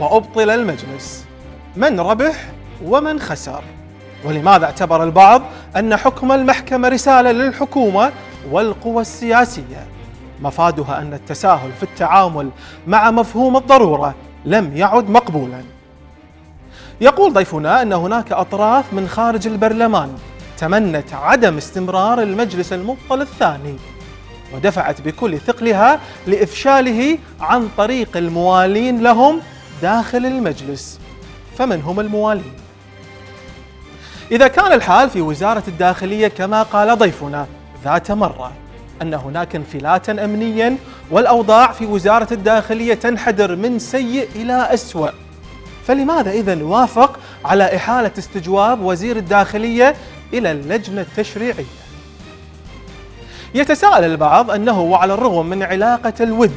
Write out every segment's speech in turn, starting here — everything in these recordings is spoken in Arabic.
وأبطل المجلس من ربح ومن خسر ولماذا اعتبر البعض أن حكم المحكمة رسالة للحكومة والقوى السياسية مفادها أن التساهل في التعامل مع مفهوم الضرورة لم يعد مقبولا يقول ضيفنا أن هناك أطراف من خارج البرلمان تمنت عدم استمرار المجلس المبطل الثاني ودفعت بكل ثقلها لإفشاله عن طريق الموالين لهم داخل المجلس فمن هم الموالين؟ إذا كان الحال في وزارة الداخلية كما قال ضيفنا ذات مرة أن هناك انفلاتا أمنيا والأوضاع في وزارة الداخلية تنحدر من سيء إلى أسوأ فلماذا إذا وافق على إحالة استجواب وزير الداخلية إلى اللجنة التشريعية؟ يتساءل البعض أنه وعلى الرغم من علاقة الود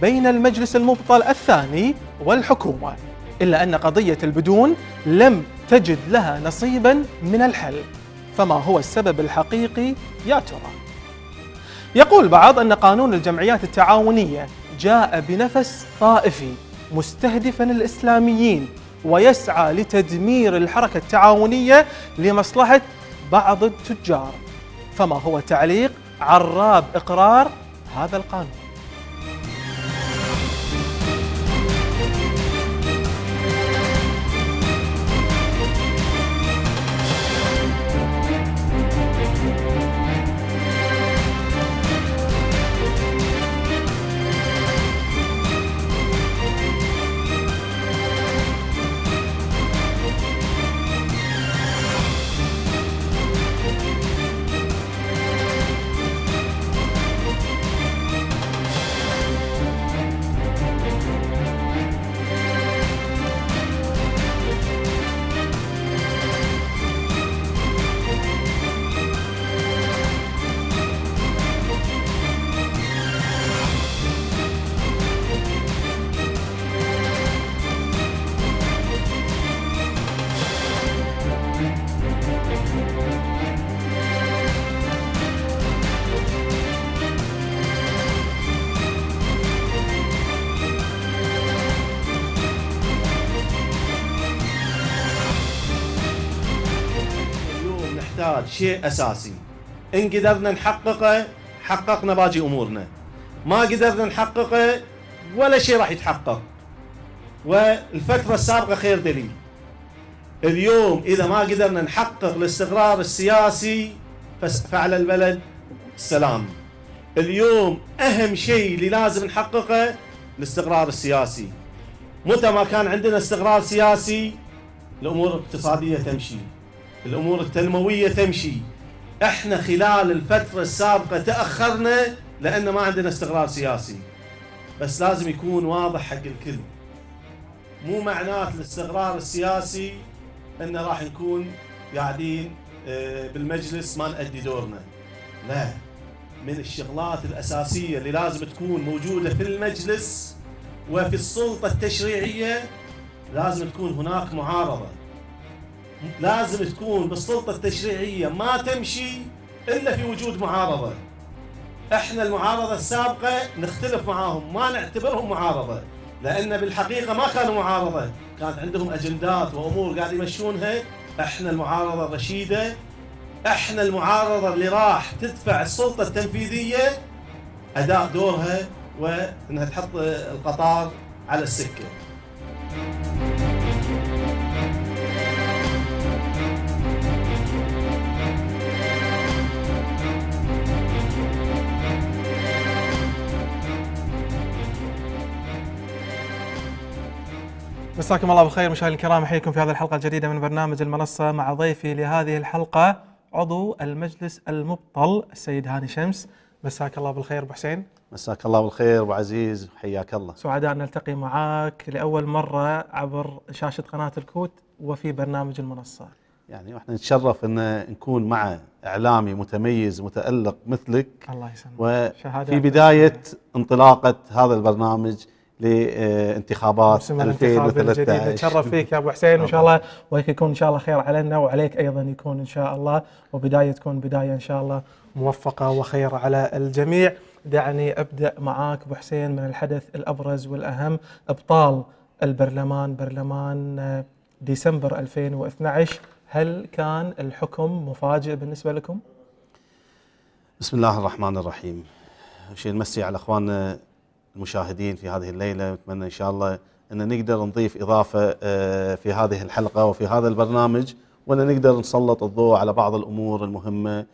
بين المجلس المبطل الثاني والحكومة إلا أن قضية البدون لم تجد لها نصيبا من الحل فما هو السبب الحقيقي يا ترى؟ يقول بعض أن قانون الجمعيات التعاونية جاء بنفس طائفي مستهدفا الإسلاميين ويسعى لتدمير الحركة التعاونية لمصلحة بعض التجار فما هو تعليق عراب إقرار هذا القانون شيء اساسي ان قدرنا نحققه حققنا باقي امورنا ما قدرنا نحققه ولا شيء راح يتحقق والفتره السابقه خير دليل اليوم اذا ما قدرنا نحقق الاستقرار السياسي فعلى البلد السلام اليوم اهم شيء اللي لازم نحققه الاستقرار السياسي متى ما كان عندنا استقرار سياسي الامور الاقتصاديه تمشي الأمور التنموية تمشي احنا خلال الفترة السابقة تأخرنا لأن ما عندنا استقرار سياسي بس لازم يكون واضح حق الكل مو معنات الاستقرار السياسي أن راح نكون قاعدين آه، بالمجلس ما نأدي دورنا لا من الشغلات الأساسية اللي لازم تكون موجودة في المجلس وفي السلطة التشريعية لازم تكون هناك معارضة لازم تكون بالسلطة التشريعية ما تمشي إلا في وجود معارضة احنا المعارضة السابقة نختلف معاهم ما نعتبرهم معارضة لأن بالحقيقة ما كانوا معارضة كانت عندهم أجندات وأمور قاعد يمشونها احنا المعارضة الرشيدة احنا المعارضة اللي راح تدفع السلطة التنفيذية أداء دورها وأنها تحط القطار على السكة مساكم الله بالخير مشاهدينا الكرام احييكم في هذه الحلقه الجديده من برنامج المنصه مع ضيفي لهذه الحلقه عضو المجلس المبطل السيد هاني شمس مساك الله بالخير ابو حسين مساك الله بالخير ابو عزيز حياك الله سعداء ان نلتقي معاك لاول مره عبر شاشه قناه الكوت وفي برنامج المنصه يعني واحنا نتشرف ان نكون مع اعلامي متميز متالق مثلك الله يسلمك وفي بدايه انطلاقه هذا البرنامج لانتخابات 2013 نتشرف فيك يا ابو حسين وان شاء الله وهيك يكون ان شاء الله خير علينا وعليك ايضا يكون ان شاء الله وبدايه تكون بدايه ان شاء الله موفقه وخير على الجميع دعني ابدا معاك ابو حسين من الحدث الابرز والاهم ابطال البرلمان برلمان آه، ديسمبر 2012 هل كان الحكم مفاجئ بالنسبه لكم؟ بسم الله الرحمن الرحيم شيء نمسي على اخواننا آه، المشاهدين في هذه الليله نتمنى ان شاء الله ان نقدر نضيف اضافه آه، في هذه الحلقه وفي هذا البرنامج وان نقدر نسلط الضوء على بعض الامور المهمه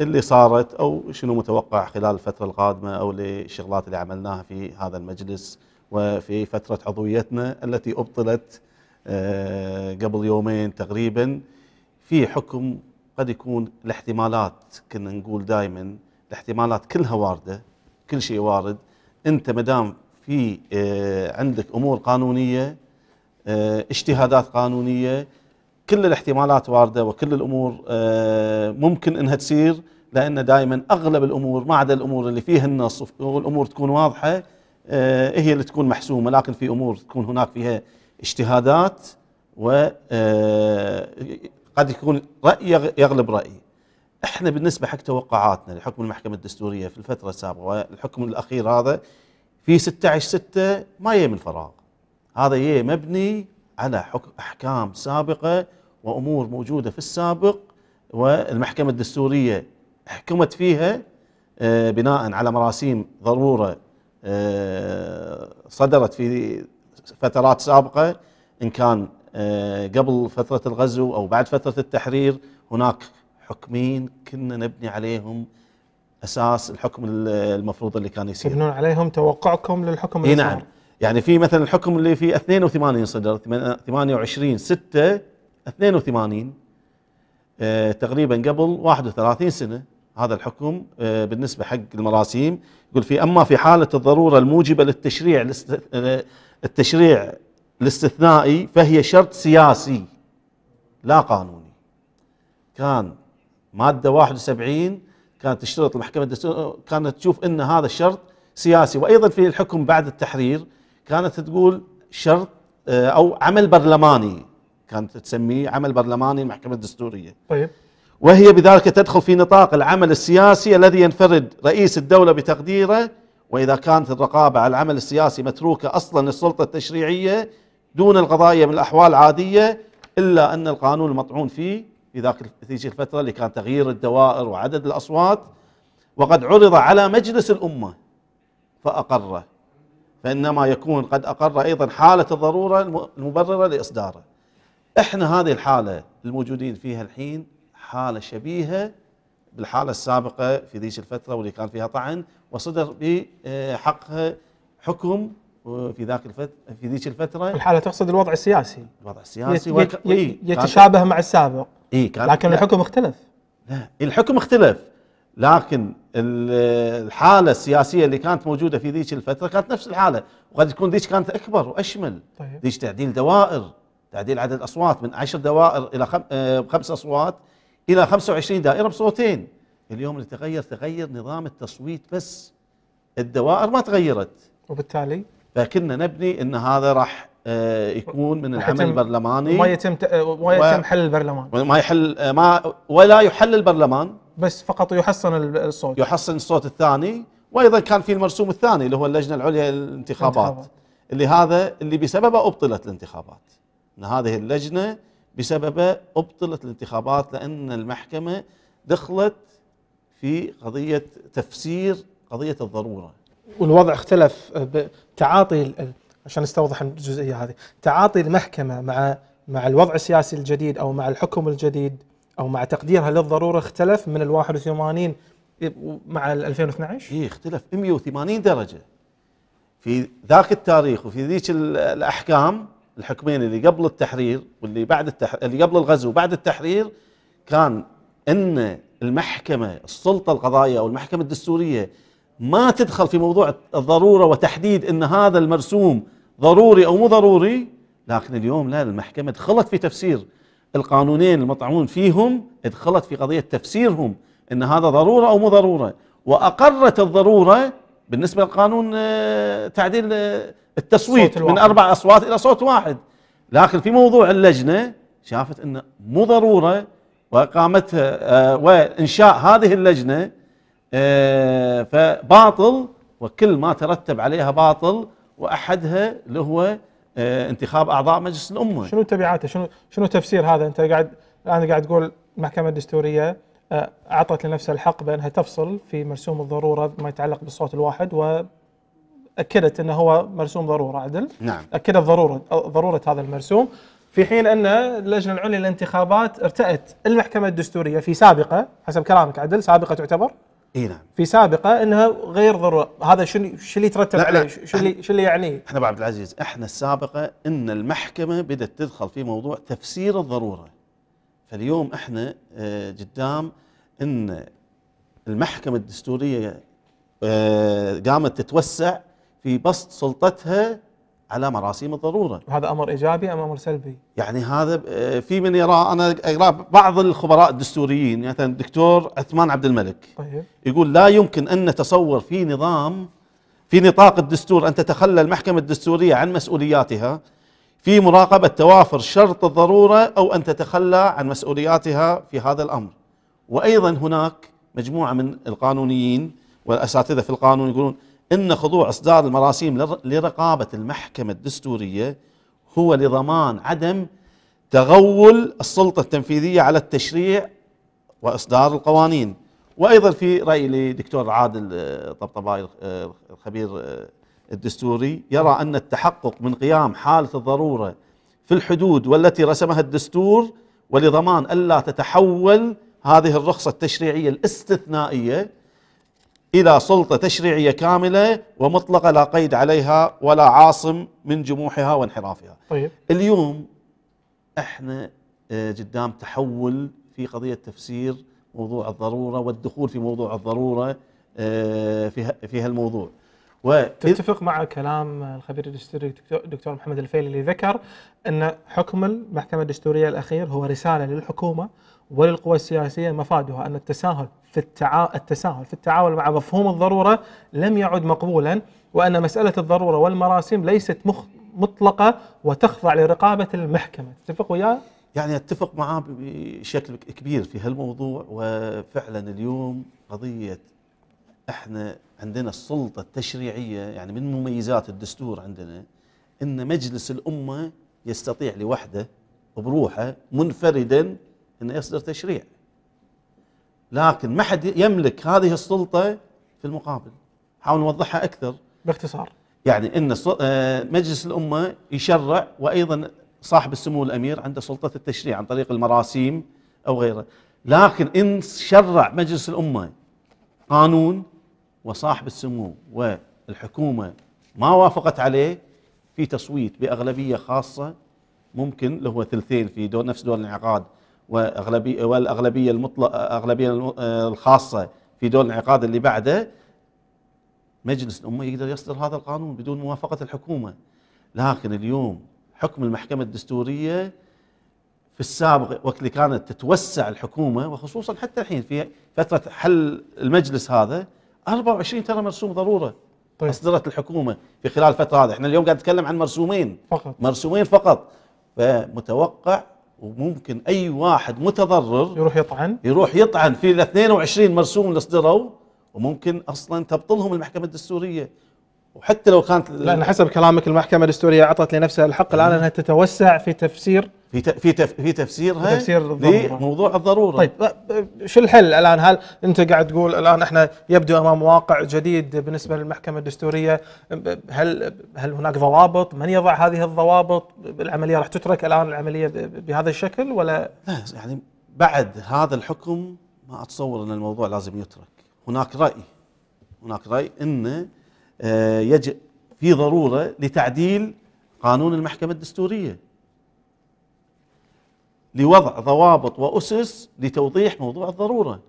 اللي صارت او شنو متوقع خلال الفتره القادمه او للشغلات اللي عملناها في هذا المجلس وفي فتره عضويتنا التي ابطلت آه، قبل يومين تقريبا في حكم قد يكون الاحتمالات كنا نقول دائما الاحتمالات كلها وارده كل شيء وارد انت مدام في آه، عندك امور قانونيه آه، اجتهادات قانونيه كل الاحتمالات وارده وكل الامور آه، ممكن انها تصير لان دائما اغلب الامور ما عدا الامور اللي فيها النص والامور تكون واضحه هي اللي تكون محسومه لكن في امور تكون هناك فيها اجتهادات وقد يكون راي يغلب راي احنا بالنسبه حق توقعاتنا لحكم المحكمه الدستوريه في الفتره السابقه والحكم الاخير هذا في 16 6 ما جاي من فراغ هذا جاي مبني على حكم احكام سابقه وامور موجوده في السابق والمحكمه الدستوريه حكمت فيها آه، بناء على مراسيم ضروره آه، صدرت في فترات سابقه ان كان آه، قبل فتره الغزو او بعد فتره التحرير هناك حكمين كنا نبني عليهم اساس الحكم المفروض اللي كان يصير تبنون عليهم توقعكم للحكم اي نعم يعني في مثلا الحكم اللي في 82 صدر 28 6 82 تقريبا قبل 31 سنه هذا الحكم آه، بالنسبه حق المراسيم يقول في اما في حاله الضروره الموجبه للتشريع آه، التشريع الاستثنائي فهي شرط سياسي لا قانوني كان ماده 71 كانت تشترط المحكمه الدستوريه كانت تشوف ان هذا الشرط سياسي وايضا في الحكم بعد التحرير كانت تقول شرط آه، او عمل برلماني كانت تسميه عمل برلماني المحكمه الدستوريه. طيب وهي بذلك تدخل في نطاق العمل السياسي الذي ينفرد رئيس الدوله بتقديره واذا كانت الرقابه على العمل السياسي متروكه اصلا للسلطه التشريعيه دون القضايا من الاحوال العاديه الا ان القانون المطعون فيه في ذاك تلك الفتره اللي كان تغيير الدوائر وعدد الاصوات وقد عرض على مجلس الامه فاقره فانما يكون قد اقر ايضا حاله الضروره المبرره لاصداره. احنا هذه الحاله الموجودين فيها الحين حاله شبيهه بالحاله السابقه في ذيك الفتره واللي كان فيها طعن وصدر بحقها آه، حكم آه، في ذاك الفتره في ذيك الفتره الحاله تقصد الوضع السياسي الوضع السياسي يت يت إيه، يتشابه مع السابق إيه كان لكن لا. الحكم اختلف لا الحكم اختلف لكن الحالة السياسية اللي كانت موجودة في ذيك الفترة كانت نفس الحالة وقد تكون ذيك كانت أكبر وأشمل طيب. ذيك تعديل دوائر تعديل عدد أصوات من 10 دوائر إلى خم... آه، خمس أصوات إلى 25 دائرة بصوتين اليوم اللي تغير تغير نظام التصويت بس الدوائر ما تغيرت وبالتالي فكنا نبني أن هذا راح آه، يكون من العمل البرلماني وما يتم ما يتم آه، حل البرلمان ما يحل آه، ما ولا يحل البرلمان بس فقط يحصن الصوت يحصن الصوت الثاني وايضا كان في المرسوم الثاني اللي هو اللجنه العليا للانتخابات اللي هذا اللي بسببه ابطلت الانتخابات ان هذه اللجنه بسببه ابطلت الانتخابات لان المحكمه دخلت في قضيه تفسير قضيه الضروره والوضع اختلف تعاطي عشان استوضح الجزئيه هذه تعاطي المحكمه مع مع الوضع السياسي الجديد او مع الحكم الجديد او مع تقديرها للضروره اختلف من ال 81 مع ال 2012 اي اختلف 180 درجه في ذاك التاريخ وفي ذيك الاحكام الحكمين اللي قبل التحرير واللي بعد التح... اللي قبل الغزو وبعد التحرير كان ان المحكمه السلطه القضائيه او المحكمه الدستوريه ما تدخل في موضوع الضروره وتحديد ان هذا المرسوم ضروري او مو ضروري لكن اليوم لا المحكمه دخلت في تفسير القانونين المطعون فيهم ادخلت في قضيه تفسيرهم ان هذا ضروره او مو ضروره واقرت الضروره بالنسبه للقانون آه، تعديل آه، التصويت من اربع اصوات الى صوت واحد لكن في موضوع اللجنه شافت انه مو ضروره واقامتها آه، وانشاء هذه اللجنه آه، فباطل وكل ما ترتب عليها باطل واحدها اللي هو آه، انتخاب اعضاء مجلس الامه شنو تبعاته شنو شنو تفسير هذا انت قاعد الان قاعد تقول المحكمه الدستوريه آه، اعطت لنفسها الحق بانها تفصل في مرسوم الضروره ما يتعلق بالصوت الواحد و اكدت انه هو مرسوم ضروره عدل نعم اكدت ضروره ضروره هذا المرسوم في حين ان اللجنه العليا للانتخابات ارتأت المحكمه الدستوريه في سابقه حسب كلامك عدل سابقه تعتبر اي نعم في سابقه انها غير ضروره هذا شنو شو اللي يترتب عليه شو اللي شو اللي يعني احنا ابو عبد العزيز احنا السابقه ان المحكمه بدات تدخل في موضوع تفسير الضروره فاليوم احنا آه، قدام ان المحكمه الدستوريه آه، قامت تتوسع في بسط سلطتها على مراسيم الضروره. وهذا امر ايجابي ام امر سلبي؟ يعني هذا في من يرى انا اقرا بعض الخبراء الدستوريين يعني مثلا يعني الدكتور عثمان عبد الملك طيب يقول لا يمكن ان نتصور في نظام في نطاق الدستور ان تتخلى المحكمه الدستوريه عن مسؤولياتها في مراقبه توافر شرط الضروره او ان تتخلى عن مسؤولياتها في هذا الامر. وايضا هناك مجموعه من القانونيين والاساتذه في القانون يقولون ان خضوع اصدار المراسيم لرقابه المحكمه الدستوريه هو لضمان عدم تغول السلطه التنفيذيه على التشريع واصدار القوانين وايضا في راي لدكتور عادل آه، طبطباي آه، الخبير آه، الدستوري يرى ان التحقق من قيام حاله الضروره في الحدود والتي رسمها الدستور ولضمان الا تتحول هذه الرخصه التشريعيه الاستثنائيه إلى سلطة تشريعية كاملة ومطلقة لا قيد عليها ولا عاصم من جموحها وانحرافها طيب. اليوم احنا آه، قدام تحول في قضية تفسير موضوع الضرورة والدخول في موضوع الضرورة آه، في هالموضوع و... تتفق مع كلام الخبير الدستوري دكتور محمد الفيل اللي ذكر ان حكم المحكمه الدستوريه الاخير هو رساله للحكومه وللقوى السياسيه مفادها ان التساهل في التعا... التساهل في التعامل مع مفهوم الضروره لم يعد مقبولا وان مساله الضروره والمراسم ليست مخ... مطلقه وتخضع لرقابه المحكمه، تتفق وياه؟ يعني اتفق معاه بشكل كبير في هالموضوع وفعلا اليوم قضيه احنا عندنا السلطه التشريعيه يعني من مميزات الدستور عندنا ان مجلس الامه يستطيع لوحده بروحه منفردا انه يصدر تشريع لكن ما حد يملك هذه السلطه في المقابل حاول نوضحها اكثر باختصار يعني ان آه، مجلس الامه يشرع وايضا صاحب السمو الامير عنده سلطه التشريع عن طريق المراسيم او غيره لكن ان شرع مجلس الامه قانون وصاحب السمو والحكومة ما وافقت عليه في تصويت بأغلبية خاصة ممكن اللي هو ثلثين في دول نفس دول الانعقاد واغلبيه والاغلبيه المطلقه الاغلبيه الخاصه في دول الانعقاد اللي بعده مجلس الامه يقدر يصدر هذا القانون بدون موافقه الحكومه لكن اليوم حكم المحكمه الدستوريه في السابق وقت اللي كانت تتوسع الحكومه وخصوصا حتى الحين في فتره حل المجلس هذا 24 ترى مرسوم ضروره طيب. اصدرت الحكومه في خلال الفتره هذه احنا اليوم قاعد نتكلم عن مرسومين فقط مرسومين فقط فمتوقع وممكن اي واحد متضرر يروح يطعن يروح يطعن في ال 22 مرسوم اللي اصدروا وممكن اصلا تبطلهم المحكمه الدستوريه وحتى لو كانت لان حسب كلامك المحكمه الدستوريه اعطت لنفسها الحق الان انها تتوسع في تفسير في في في تفسيرها تفسير لموضوع الضروره طيب شو الحل الان هل انت قاعد تقول الان احنا يبدو امام واقع جديد بالنسبه للمحكمه الدستوريه هل هل هناك ضوابط من يضع هذه الضوابط العمليه راح تترك الان العمليه بهذا الشكل ولا لا يعني بعد هذا الحكم ما اتصور ان الموضوع لازم يترك هناك راي هناك راي انه آه، يجب في ضرورة لتعديل قانون المحكمة الدستورية لوضع ضوابط وأسس لتوضيح موضوع الضرورة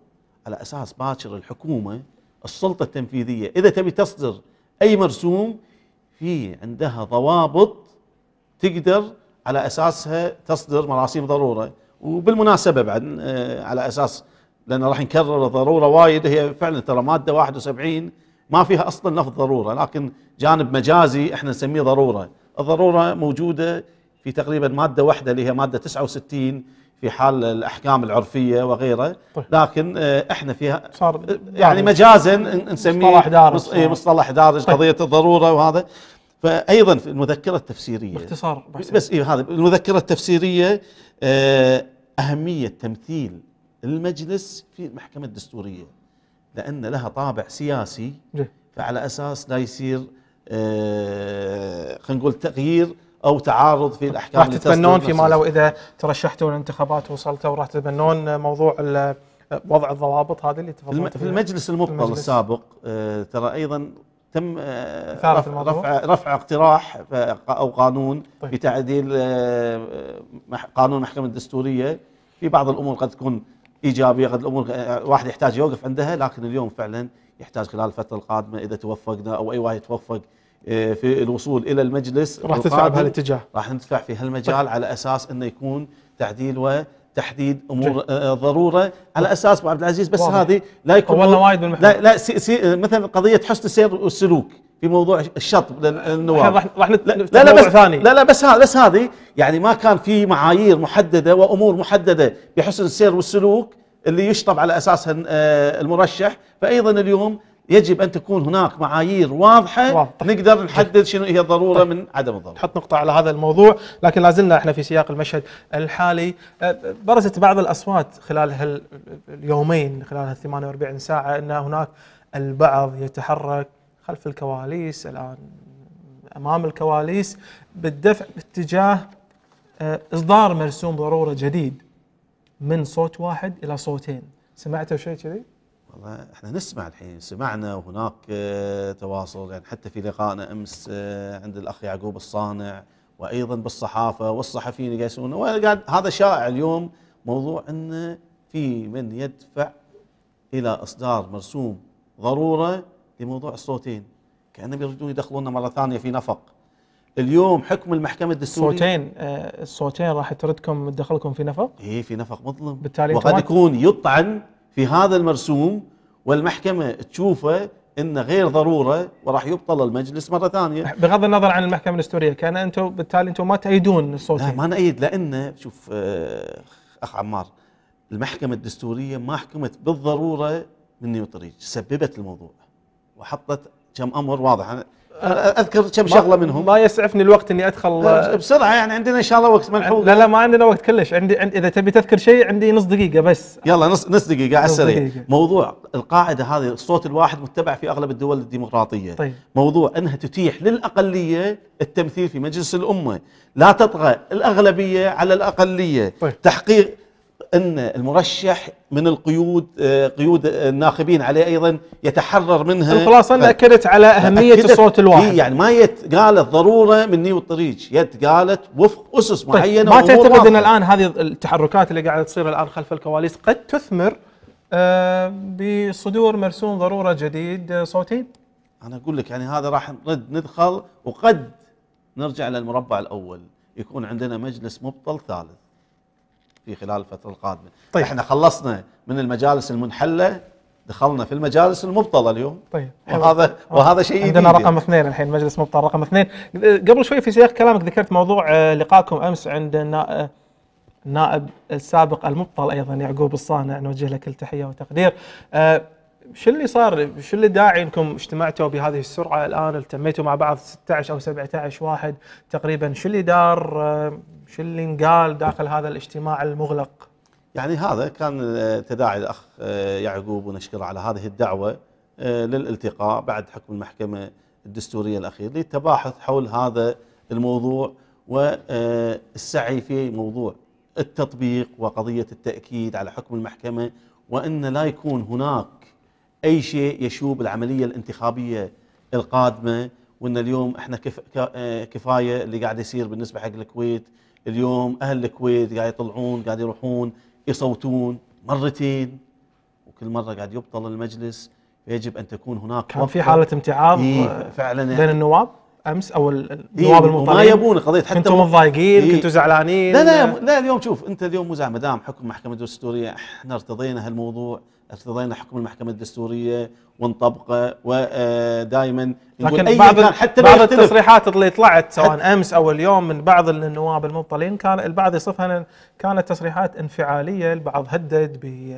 على أساس باكر الحكومة السلطة التنفيذية إذا تبي تصدر أي مرسوم في عندها ضوابط تقدر على أساسها تصدر مراسيم ضرورة وبالمناسبة بعد آه، على أساس لأن راح نكرر الضرورة وايد هي فعلا ترى مادة 71 ما فيها اصلا لفظ ضروره لكن جانب مجازي احنا نسميه ضروره، الضروره موجوده في تقريبا ماده واحده اللي هي ماده 69 في حال الاحكام العرفيه وغيره طيب. لكن آه، احنا فيها صار آه، يعني مجازا نسميه مصطلح دارج إيه، مصطلح دارج طيب. قضيه الضروره وهذا فايضا في المذكره التفسيريه باختصار بحسن. بس إيه هذا المذكره التفسيريه آه، اهميه تمثيل المجلس في المحكمه الدستوريه لأن لها طابع سياسي فعلى أساس لا يصير آه، خلينا نقول تغيير او تعارض في الاحكام راح تتبنون فيما لو اذا ترشحتوا للانتخابات ووصلتوا راح تتبنون موضوع آه، وضع الضوابط هذه اللي في, في المجلس المبطل السابق آه، ترى ايضا تم رفع, رفع رفع اقتراح او قانون طيب. بتعديل قانون المحكمه الدستوريه في بعض الامور قد تكون ايجابيه قد الامور واحد يحتاج يوقف عندها لكن اليوم فعلا يحتاج خلال الفتره القادمه اذا توفقنا او اي واحد يتوفق آه، في الوصول الى المجلس راح تدفع بهالاتجاه راح ندفع في هالمجال طيب. على اساس انه يكون تعديل وتحديد طيب. امور آه،, آه ضروره على طيب. اساس ابو عبد العزيز بس واضح. هذه لا يكون وايد لا لا سي سي مثلا قضيه حسن السير والسلوك في موضوع الشطب للنواب راح راح لا لا, موضوع ثاني لا لا بس هذا بس هذه يعني ما كان في معايير محدده وامور محدده بحسن السير والسلوك اللي يشطب على اساسها آه، المرشح فايضا اليوم يجب ان تكون هناك معايير واضحه واضح. نقدر نحدد شنو هي الضروره طيب. من عدم الضروره. نحط نقطه على هذا الموضوع، لكن لازلنا احنا في سياق المشهد الحالي، آه، برزت بعض الاصوات خلال هاليومين خلال ال 48 ساعه ان هناك البعض يتحرك خلف الكواليس الآن أمام الكواليس بالدفع باتجاه آه، إصدار مرسوم ضرورة جديد من صوت واحد إلى صوتين سمعتوا شيء كذي؟ والله احنا نسمع الحين سمعنا وهناك آه، تواصل يعني حتى في لقائنا امس آه، عند الاخ يعقوب الصانع وايضا بالصحافه والصحفيين اللي قاعدين وقاعد هذا شائع اليوم موضوع ان في من يدفع الى اصدار مرسوم ضروره لموضوع الصوتين كانهم يريدون يدخلونا مره ثانيه في نفق اليوم حكم المحكمه الدستوريه الصوتين آه، الصوتين راح تردكم تدخلكم في نفق؟ اي في نفق مظلم بالتالي وقد يكون يطعن في هذا المرسوم والمحكمه تشوفه انه غير ضروره وراح يبطل المجلس مره ثانيه بغض النظر عن المحكمه الدستوريه كان انتم بالتالي انتم ما تأيدون الصوتين لا ما نأيد لان شوف آه، اخ عمار المحكمه الدستوريه ما حكمت بالضروره من نيوتريج سببت الموضوع وحطت كم امر واضح أنا اذكر كم شغله منهم ما يسعفني الوقت اني ادخل بسرعه يعني عندنا ان شاء الله وقت ملحوظ لا لا ما عندنا وقت كلش عندي اذا تبي تذكر شيء عندي نص دقيقه بس يلا نص نص دقيقه على السريع موضوع القاعده هذه الصوت الواحد متبع في اغلب الدول الديمقراطيه طيب. موضوع انها تتيح للاقليه التمثيل في مجلس الامه لا تطغى الاغلبيه على الاقليه طيب. تحقيق ان المرشح من القيود آه، قيود الناخبين عليه ايضا يتحرر منها الخلاصه انا اكدت على اهميه الصوت الواحد يعني ما يت قالت ضروره مني والطريق يت قالت وفق اسس طيب، معينه ما تعتقد ان الان هذه التحركات اللي قاعده تصير الان خلف الكواليس قد تثمر آه، بصدور مرسوم ضروره جديد آه، صوتي؟ انا اقول لك يعني هذا راح نرد ندخل وقد نرجع للمربع الاول يكون عندنا مجلس مبطل ثالث في خلال الفترة القادمة طيب. احنا خلصنا من المجالس المنحلة دخلنا في المجالس المبطلة اليوم طيب حلو. وهذا آه. وهذا شيء عندنا رقم اثنين الحين مجلس مبطل رقم اثنين قبل شوي في سياق كلامك ذكرت موضوع آه، لقائكم امس عند النائب آه، السابق المبطل ايضا يعقوب الصانع نوجه لك التحيه وتقدير شو اللي صار شو اللي داعي انكم اجتمعتوا بهذه السرعه الان التميتوا مع بعض 16 او 17 واحد تقريبا شو اللي دار شو اللي انقال داخل هذا الاجتماع المغلق يعني هذا كان آه، تداعي الاخ آه، يعقوب ونشكره على هذه الدعوه آه، للالتقاء بعد حكم المحكمه الدستوريه الاخير للتباحث حول هذا الموضوع والسعي في موضوع التطبيق وقضيه التاكيد على حكم المحكمه وان لا يكون هناك اي شيء يشوب العمليه الانتخابيه القادمه وان اليوم احنا كفايه اللي قاعد يصير بالنسبه حق الكويت اليوم اهل الكويت قاعد يطلعون قاعد يروحون يصوتون مرتين وكل مره قاعد يبطل المجلس يجب ان تكون هناك كان في حاله امتعاض إيه آه، فعلا بين يعني النواب امس او إيه، النواب المطالبين ما يبون قضيه حتى كنتوا متضايقين إيه. كنتوا زعلانين لا لا لا اليوم شوف انت اليوم مو ما دام حكم المحكمه الدستوريه احنا ارتضينا هالموضوع ارتضينا حكم المحكمه الدستوريه ونطبقه ودائما آه، لكن أي بعض حتى بعض التصريحات اللي طلعت سواء امس او اليوم من بعض النواب المبطلين كان البعض يصفها كانت تصريحات انفعاليه البعض هدد ب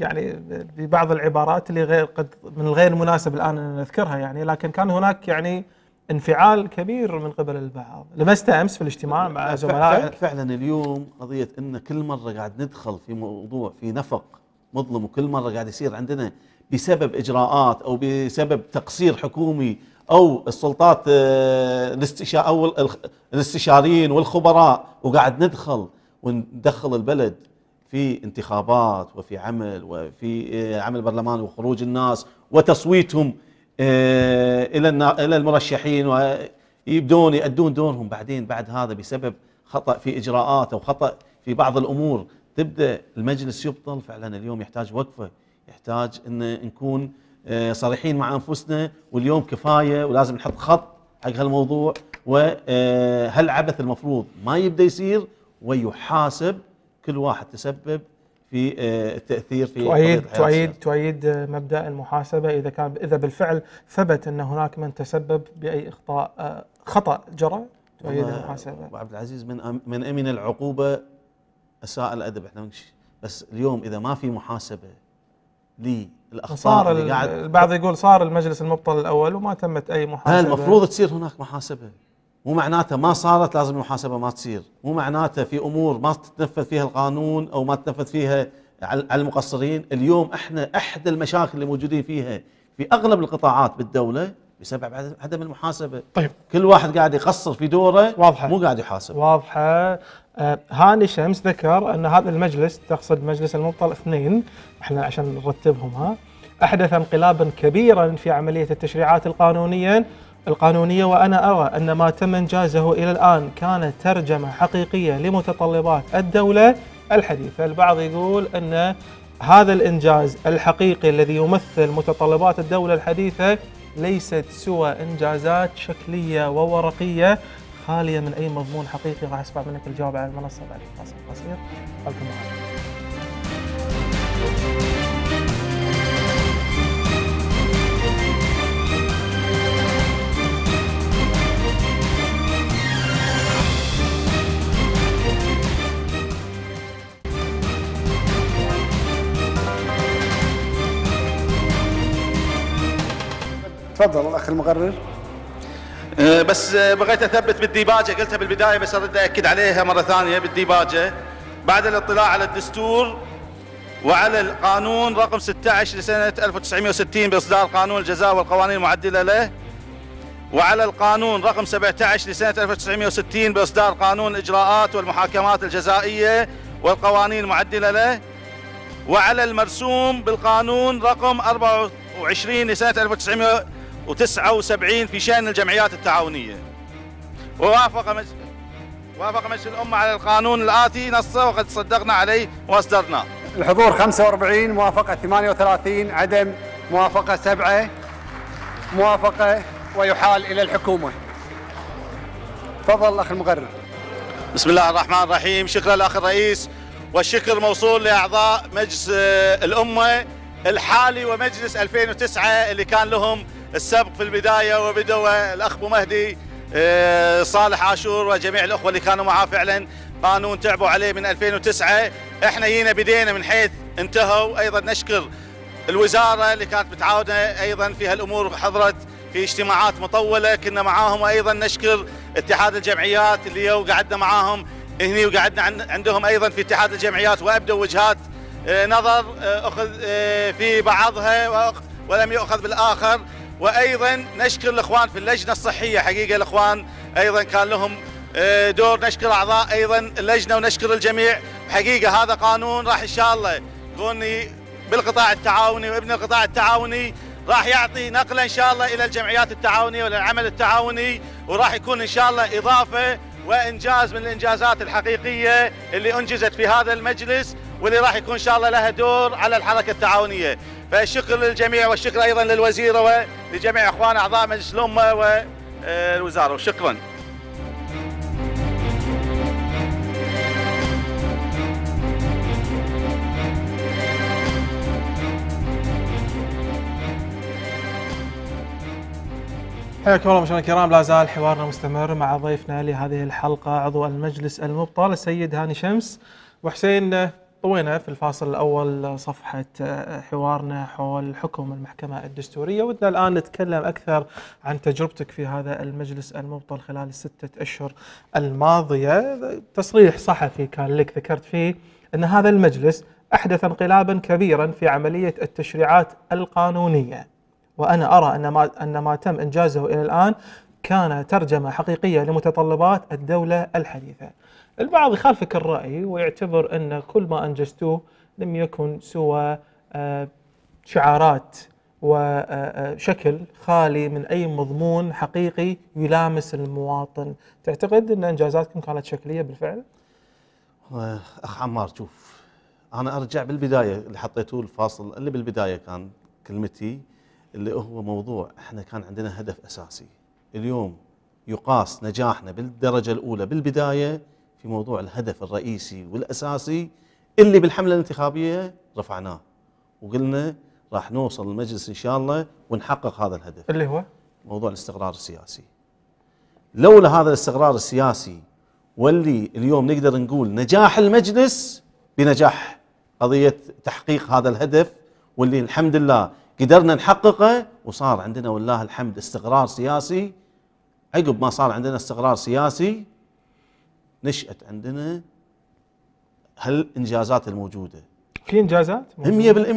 يعني ببعض العبارات اللي غير قد من الغير مناسب الان ان نذكرها يعني لكن كان هناك يعني انفعال كبير من قبل البعض لمسته امس في الاجتماع مع زملاء فعلا اليوم قضيه ان كل مره قاعد ندخل في موضوع في نفق مظلم وكل مره قاعد يصير عندنا بسبب اجراءات او بسبب تقصير حكومي او السلطات آه، او الاستشاريين والخبراء وقاعد ندخل وندخل البلد في انتخابات وفي عمل وفي آه، عمل برلمان وخروج الناس وتصويتهم الى الى المرشحين ويبدون يؤدون دورهم بعدين بعد هذا بسبب خطا في اجراءات او خطا في بعض الامور تبدا المجلس يبطل فعلا اليوم يحتاج وقفه يحتاج ان نكون آه، صريحين مع انفسنا واليوم كفايه ولازم نحط خط حق هالموضوع وهالعبث آه، المفروض ما يبدا يصير ويحاسب كل واحد تسبب في التاثير آه، في تؤيد تؤيد تؤيد مبدا المحاسبه اذا كان اذا بالفعل ثبت ان هناك من تسبب باي اخطاء آه، خطا جرى تؤيد المحاسبه ابو عبد العزيز من من امن العقوبه اساء الادب احنا بس اليوم اذا ما في محاسبه للاخطاء صار اللي قاعد البعض يقول صار المجلس المبطل الاول وما تمت اي محاسبه المفروض تصير هناك محاسبه مو معناته ما صارت لازم المحاسبه ما تصير مو معناته في امور ما تتنفذ فيها القانون او ما تتنفذ فيها على المقصرين اليوم احنا احدى المشاكل اللي موجودين فيها في اغلب القطاعات بالدوله بسبب عدم المحاسبه طيب كل واحد قاعد يقصر في دوره واضحه مو قاعد يحاسب واضحه آه، هاني شمس ذكر ان هذا المجلس تقصد مجلس المبطل اثنين احنا عشان نرتبهم ها احدث انقلابا كبيرا في عمليه التشريعات القانونيه القانونية وأنا أرى أن ما تم إنجازه إلى الآن كانت ترجمة حقيقية لمتطلبات الدولة الحديثة البعض يقول أن هذا الإنجاز الحقيقي الذي يمثل متطلبات الدولة الحديثة ليست سوى إنجازات شكلية وورقية خالية من أي مضمون حقيقي راح أسمع منك الجواب على المنصة بعد فاصل قصير خلكم معنا تفضل الاخ المقرر أه، بس أه، بغيت اثبت بالديباجه قلتها بالبدايه بس ارد اكد عليها مره ثانيه بالديباجه بعد الاطلاع على الدستور وعلى القانون رقم 16 لسنه 1960 باصدار قانون الجزاء والقوانين المعدله له وعلى القانون رقم 17 لسنه 1960 باصدار قانون الاجراءات والمحاكمات الجزائيه والقوانين المعدله له وعلى المرسوم بالقانون رقم 24 لسنه 1960 في شأن الجمعيات التعاونية ووافق مجلس وافق مجلس الأمة على القانون الآتي نصه وقد صدقنا عليه وأصدرناه الحضور 45 موافقة 38 عدم موافقة 7 موافقة ويحال إلى الحكومة تفضل الاخ المقرر بسم الله الرحمن الرحيم شكرا الأخ الرئيس والشكر موصول لأعضاء مجلس آه، الأمة الحالي ومجلس 2009 اللي كان لهم السبق في البدايه وبدوا الاخ ابو مهدي آه، صالح عاشور وجميع الاخوه اللي كانوا معاه فعلا قانون تعبوا عليه من 2009 احنا جينا بدينا من حيث انتهوا ايضا نشكر الوزاره اللي كانت متعاونه ايضا في هالامور وحضرت في اجتماعات مطوله كنا معاهم وايضا نشكر اتحاد الجمعيات اللي قعدنا معاهم هني وقعدنا عندهم ايضا في اتحاد الجمعيات وابدوا وجهات آه، نظر آه، اخذ في بعضها ولم يؤخذ بالاخر وايضا نشكر الاخوان في اللجنه الصحيه حقيقه الاخوان ايضا كان لهم آه، دور نشكر اعضاء ايضا اللجنه ونشكر الجميع حقيقه هذا قانون راح ان شاء الله يكون بالقطاع التعاوني وابن القطاع التعاوني راح يعطي نقله ان شاء الله الى الجمعيات التعاونيه وللعمل التعاوني وراح يكون ان شاء الله اضافه وانجاز من الانجازات الحقيقيه اللي انجزت في هذا المجلس واللي راح يكون ان شاء الله لها دور على الحركه التعاونيه فالشكر للجميع والشكر ايضا للوزيره ولجميع اخوان اعضاء مجلس الامه والوزاره وشكرا حياكم الله مشاهدينا الكرام لا زال حوارنا مستمر مع ضيفنا لهذه الحلقه عضو المجلس المبطل السيد هاني شمس وحسين طوينا في الفاصل الأول صفحة آه، حوارنا حول حكم المحكمة الدستورية ودنا الآن نتكلم أكثر عن تجربتك في هذا المجلس المبطل خلال الستة أشهر الماضية تصريح صحفي كان لك ذكرت فيه أن هذا المجلس أحدث انقلابا كبيرا في عملية التشريعات القانونية وأنا أرى أن ما, أن ما تم إنجازه إلى الآن كان ترجمة حقيقية لمتطلبات الدولة الحديثة البعض يخالفك الرأي ويعتبر أن كل ما أنجزتوه لم يكن سوى آه، شعارات وشكل آه، آه، خالي من أي مضمون حقيقي يلامس المواطن تعتقد أن إنجازاتكم كانت شكلية بالفعل؟ أخ عمار شوف أنا أرجع بالبداية اللي حطيتوه الفاصل اللي بالبداية كان كلمتي اللي هو موضوع احنا كان عندنا هدف أساسي اليوم يقاس نجاحنا بالدرجة الأولى بالبداية في موضوع الهدف الرئيسي والاساسي اللي بالحمله الانتخابيه رفعناه وقلنا راح نوصل المجلس ان شاء الله ونحقق هذا الهدف اللي هو موضوع الاستقرار السياسي لولا هذا الاستقرار السياسي واللي اليوم نقدر نقول نجاح المجلس بنجاح قضيه تحقيق هذا الهدف واللي الحمد لله قدرنا نحققه وصار عندنا والله الحمد استقرار سياسي عقب ما صار عندنا استقرار سياسي نشأت عندنا هالانجازات الموجوده في انجازات؟ 100%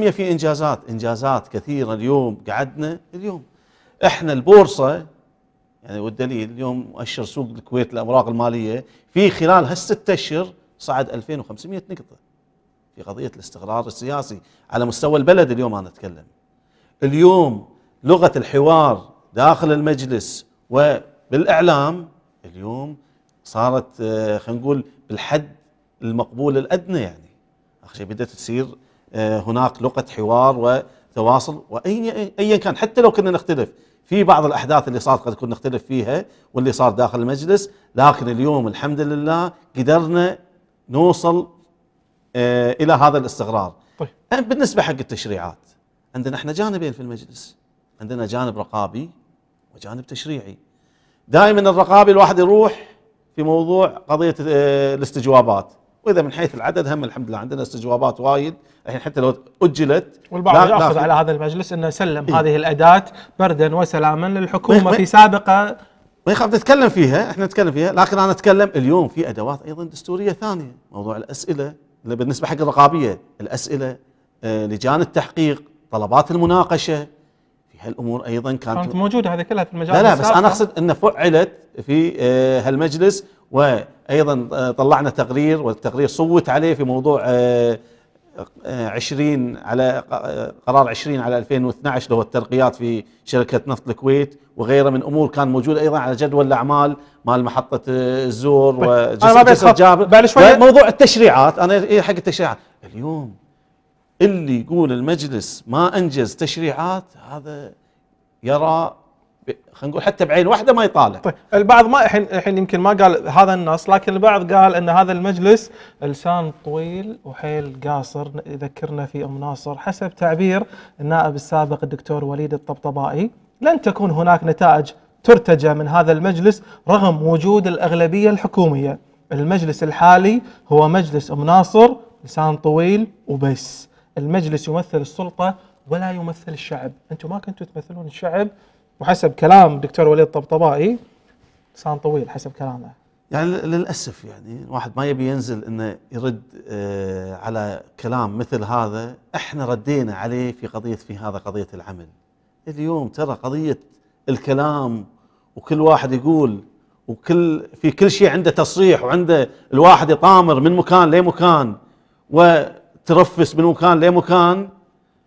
في انجازات، انجازات كثيره اليوم قعدنا اليوم احنا البورصه يعني والدليل اليوم مؤشر سوق الكويت الاوراق الماليه في خلال هالست اشهر صعد 2500 نقطه في قضيه الاستقرار السياسي على مستوى البلد اليوم انا اتكلم. اليوم لغه الحوار داخل المجلس وبالاعلام اليوم صارت آه، خلينا نقول بالحد المقبول الادنى يعني اخشى بدات تصير آه، هناك لغه حوار وتواصل وايا ايا كان حتى لو كنا نختلف في بعض الاحداث اللي صارت قد كنا نختلف فيها واللي صار داخل المجلس لكن اليوم الحمد لله قدرنا نوصل آه، الى هذا الاستقرار. طيب. بالنسبه حق التشريعات عندنا احنا جانبين في المجلس عندنا جانب رقابي وجانب تشريعي. دائما الرقابي الواحد يروح في موضوع قضيه آه، الاستجوابات واذا من حيث العدد هم الحمد لله عندنا استجوابات وايد الحين حتى لو اجلت والبعض ياخذ على هذا المجلس انه سلم إيه؟ هذه الاداه بردا وسلاما للحكومه في سابقه ما يخاف نتكلم فيها احنا نتكلم فيها لكن انا اتكلم اليوم في ادوات ايضا دستوريه ثانيه موضوع الاسئله بالنسبه حق الرقابيه الاسئله آه، لجان التحقيق طلبات المناقشه هالامور ايضا كانت كانت موجوده هذه كلها في المجالس لا لا بس انا اقصد انه فعلت في آه، هالمجلس وايضا طلعنا تقرير والتقرير صوت عليه في موضوع 20 آه، آه، على قرار 20 على 2012 اللي هو الترقيات في شركه نفط الكويت وغيره من امور كان موجوده ايضا على جدول الاعمال مال محطه الزور وجسر جابر بعد شوي موضوع التشريعات انا إيه، حق التشريعات اليوم اللي يقول المجلس ما انجز تشريعات هذا يرى خلينا نقول حتى بعين واحده ما يطالع طيب البعض ما الحين الحين يمكن ما قال هذا النص لكن البعض قال ان هذا المجلس لسان طويل وحيل قاصر يذكرنا في ام ناصر حسب تعبير النائب السابق الدكتور وليد الطبطبائي لن تكون هناك نتائج ترتجى من هذا المجلس رغم وجود الاغلبيه الحكوميه المجلس الحالي هو مجلس ام ناصر لسان طويل وبس المجلس يمثل السلطه ولا يمثل الشعب انتم ما كنتوا تمثلون الشعب وحسب كلام الدكتور وليد طبطبائي لسان طويل حسب كلامه يعني للاسف يعني الواحد ما يبي ينزل انه يرد آه على كلام مثل هذا احنا ردينا عليه في قضيه في هذا قضيه العمل اليوم ترى قضيه الكلام وكل واحد يقول وكل في كل شيء عنده تصريح وعنده الواحد يطامر من مكان لمكان و ترفس من مكان لمكان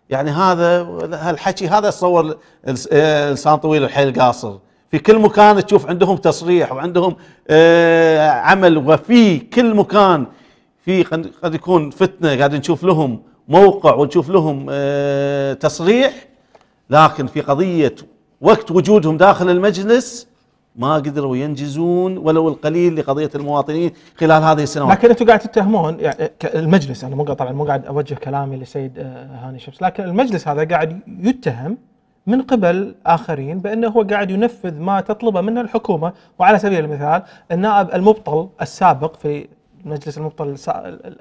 يعني هذا هالحكي هذا تصور لسان آه، طويل الحيل قاصر في كل مكان تشوف عندهم تصريح وعندهم آه، عمل وفي كل مكان في قد يكون فتنه قاعد نشوف لهم موقع ونشوف لهم آه، تصريح لكن في قضيه وقت وجودهم داخل المجلس ما قدروا ينجزون ولو القليل لقضيه المواطنين خلال هذه السنوات. لكن انتم قاعد تتهمون يعني المجلس انا مو طبعا مو قاعد اوجه كلامي للسيد آه، هاني شمس لكن المجلس هذا قاعد يتهم من قبل اخرين بانه هو قاعد ينفذ ما تطلبه منه الحكومه وعلى سبيل المثال النائب المبطل السابق في مجلس المبطل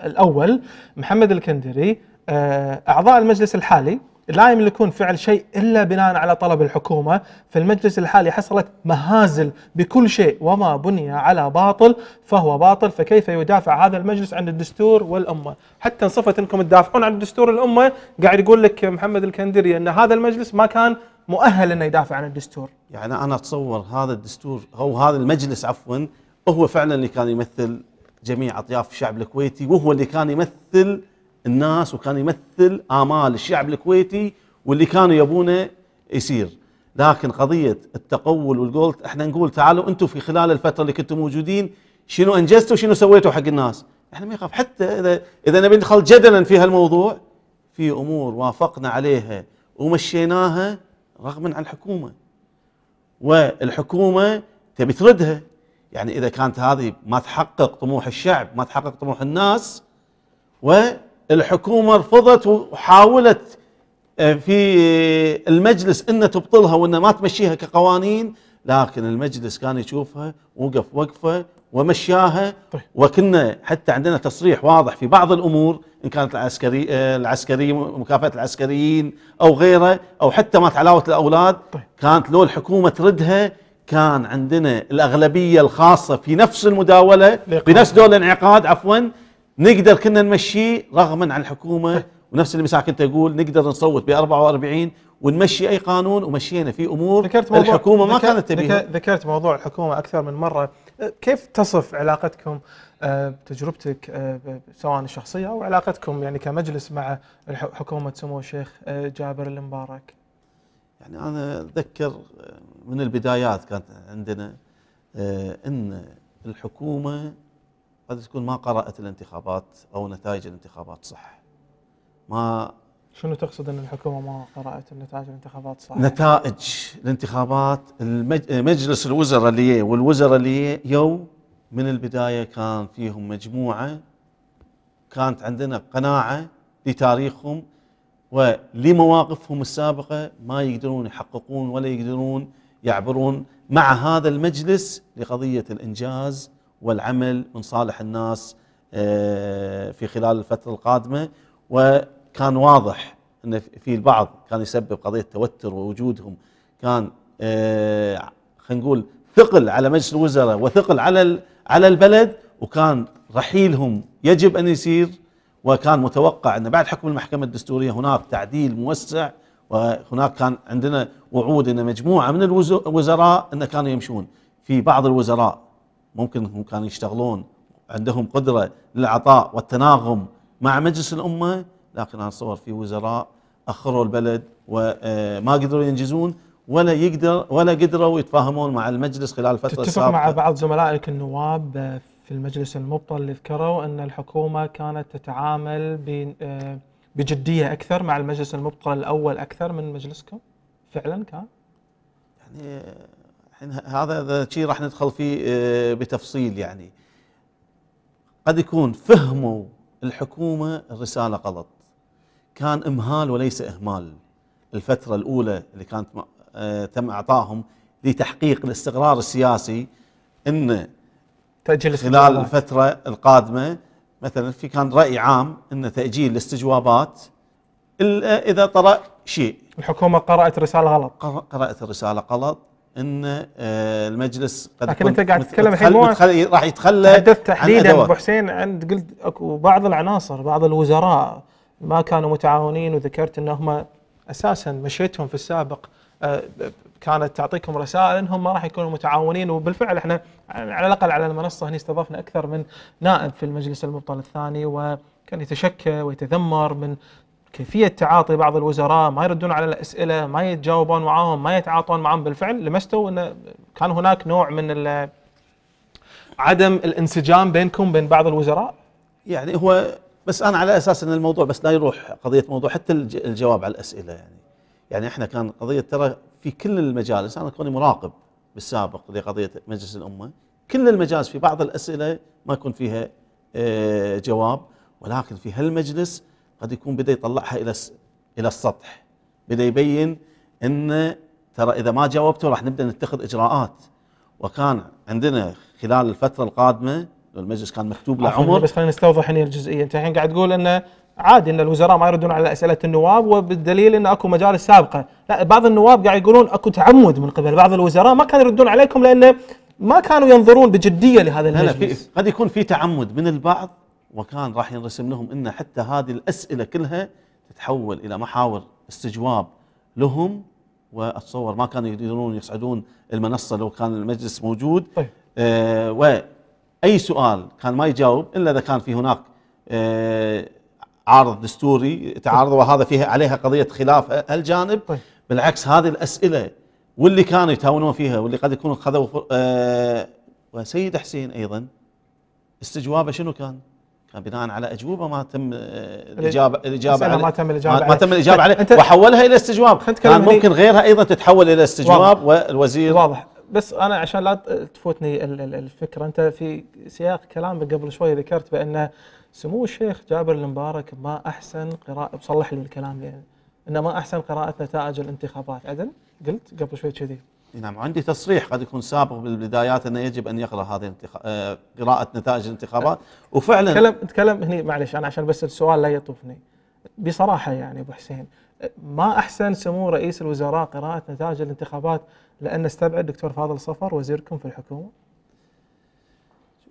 الاول محمد الكندري آه، اعضاء المجلس الحالي لا يملكون فعل شيء الا بناء على طلب الحكومه، في المجلس الحالي حصلت مهازل بكل شيء وما بني على باطل فهو باطل فكيف يدافع هذا المجلس عن الدستور والامه؟ حتى صفه انكم تدافعون عن الدستور والامه قاعد يقول لك محمد الكندري ان هذا المجلس ما كان مؤهل انه يدافع عن الدستور. يعني انا اتصور هذا الدستور او هذا المجلس عفوا هو فعلا اللي كان يمثل جميع اطياف الشعب الكويتي وهو اللي كان يمثل الناس وكان يمثل آمال الشعب الكويتي واللي كانوا يبونه يصير لكن قضية التقول والجولد احنا نقول تعالوا انتم في خلال الفترة اللي كنتم موجودين شنو انجزتوا شنو سويتوا حق الناس احنا ما يخاف حتى اذا اذا نبي ندخل جدلا في هالموضوع في امور وافقنا عليها ومشيناها رغما عن الحكومه والحكومه تبي تردها يعني اذا كانت هذه ما تحقق طموح الشعب ما تحقق طموح الناس و الحكومة رفضت وحاولت آه، في آه، المجلس أن تبطلها وأن ما تمشيها كقوانين لكن المجلس كان يشوفها وقف وقفة ومشاها طيب. وكنا حتى عندنا تصريح واضح في بعض الأمور إن كانت العسكري آه، العسكري مكافأة العسكريين أو غيره أو حتى ما علاوة الأولاد طيب. كانت لو الحكومة تردها كان عندنا الأغلبية الخاصة في نفس المداولة بنفس دول الانعقاد عفوا نقدر كنا نمشيه رغما عن الحكومه طيب. ونفس اللي مساك انت تقول نقدر نصوت ب 44 ونمشي اي قانون ومشينا في امور ذكرت موضوع الحكومه ما كانت تبيها ذكرت موضوع الحكومه اكثر من مره أه، كيف تصف علاقتكم أه، بتجربتك أه، سواء الشخصيه او علاقتكم يعني كمجلس مع حكومه سمو الشيخ جابر المبارك؟ يعني انا اتذكر من البدايات كانت عندنا ان الحكومه قد تكون ما قرأت الانتخابات أو نتائج الانتخابات صح ما شنو تقصد أن الحكومة ما قرأت نتائج الانتخابات صح نتائج الانتخابات مجلس الوزراء اللي والوزراء اللي يوم من البداية كان فيهم مجموعة كانت عندنا قناعة لتاريخهم ولمواقفهم السابقة ما يقدرون يحققون ولا يقدرون يعبرون مع هذا المجلس لقضية الإنجاز والعمل من صالح الناس آه، في خلال الفترة القادمة وكان واضح أن في البعض كان يسبب قضية توتر ووجودهم كان آه، خلينا نقول ثقل على مجلس الوزراء وثقل على على البلد وكان رحيلهم يجب أن يصير وكان متوقع أن بعد حكم المحكمة الدستورية هناك تعديل موسع وهناك كان عندنا وعود أن مجموعة من الوزراء أن كانوا يمشون في بعض الوزراء ممكن هم كانوا يشتغلون عندهم قدرة للعطاء والتناغم مع مجلس الأمة لكن أنا أتصور في وزراء أخروا البلد وما آه، قدروا ينجزون ولا يقدر ولا قدروا يتفاهمون مع المجلس خلال الفترة السابقة تتفق مع بعض زملائك النواب آه، في المجلس المبطل اللي ذكروا أن الحكومة كانت تتعامل آه، بجدية أكثر مع المجلس المبطل الأول أكثر من مجلسكم فعلا كان؟ يعني هذا شيء راح ندخل فيه آه، بتفصيل يعني قد يكون فهموا الحكومة الرسالة غلط كان إمهال وليس إهمال الفترة الأولى اللي كانت آه، تم إعطاهم لتحقيق الاستقرار السياسي أن تأجيل خلال الفترة القادمة مثلا في كان رأي عام أن تأجيل الاستجوابات إذا طرأ شيء الحكومة قرأت رسالة غلط قرأت الرسالة غلط ان آه، المجلس قد لكن انت قاعد تتكلم الحين راح يتخلى تحدثت تحديدا ابو حسين عند قلت اكو بعض العناصر بعض الوزراء ما كانوا متعاونين وذكرت انهم اساسا مشيتهم في السابق آه، كانت تعطيكم رسائل انهم ما راح يكونوا متعاونين وبالفعل احنا على الاقل على المنصه هنا استضفنا اكثر من نائب في المجلس المبطل الثاني وكان يتشكى ويتذمر من كيفيه تعاطي بعض الوزراء ما يردون على الاسئله ما يتجاوبون معاهم ما يتعاطون معاهم بالفعل لمستوا انه كان هناك نوع من عدم الانسجام بينكم بين بعض الوزراء يعني هو بس انا على اساس ان الموضوع بس لا يروح قضيه موضوع حتى الجواب على الاسئله يعني يعني احنا كان قضيه ترى في كل المجالس انا كوني مراقب بالسابق لقضيه مجلس الامه كل المجالس في بعض الاسئله ما يكون فيها آه، جواب ولكن في هالمجلس قد يكون بدا يطلعها الى الى السطح بدا يبين ان ترى اذا ما جاوبتوا راح نبدا نتخذ اجراءات وكان عندنا خلال الفتره القادمه المجلس كان مكتوب له عمر بس خلينا نستوضح هنا الجزئيه انت الحين قاعد تقول انه عادي ان الوزراء ما يردون على اسئله النواب وبالدليل ان اكو مجالس سابقه لا بعض النواب قاعد يقولون اكو تعمد من قبل بعض الوزراء ما كانوا يردون عليكم لانه ما كانوا ينظرون بجديه لهذا المجلس لا لا قد يكون في تعمد من البعض وكان راح ينرسم لهم ان حتى هذه الاسئله كلها تتحول الى محاور استجواب لهم واتصور ما كانوا يقدرون يصعدون المنصه لو كان المجلس موجود طيب. آه واي سؤال كان ما يجاوب الا اذا كان في هناك آه عارض دستوري تعارض وهذا فيها عليها قضيه خلاف هالجانب طيب. بالعكس هذه الاسئله واللي كانوا يتهاونون فيها واللي قد يكونوا خذوا آه وسيد حسين ايضا استجوابه شنو كان؟ بناء على اجوبه ما تم آه، الاجابه الاجابه ما تم الاجابه ما, ما تم الاجابه عليه وحولها الى استجواب كان ممكن غيرها ايضا تتحول الى استجواب والوزير واضح بس انا عشان لا تفوتني الفكره انت في سياق كلامك قبل شوي ذكرت بان سمو الشيخ جابر المبارك ما احسن قراءه بصلح لي الكلام يعني انه ما احسن قراءه نتائج الانتخابات عدل قلت قبل شوي كذي نعم عندي تصريح قد يكون سابق بالبدايات انه يجب ان يقرا هذه انتخ... آه، قراءه نتائج الانتخابات وفعلا تكلم تكلم هني معلش انا عشان بس السؤال لا يطوفني بصراحه يعني ابو حسين ما احسن سمو رئيس الوزراء قراءه نتائج الانتخابات لان استبعد دكتور فاضل صفر وزيركم في الحكومه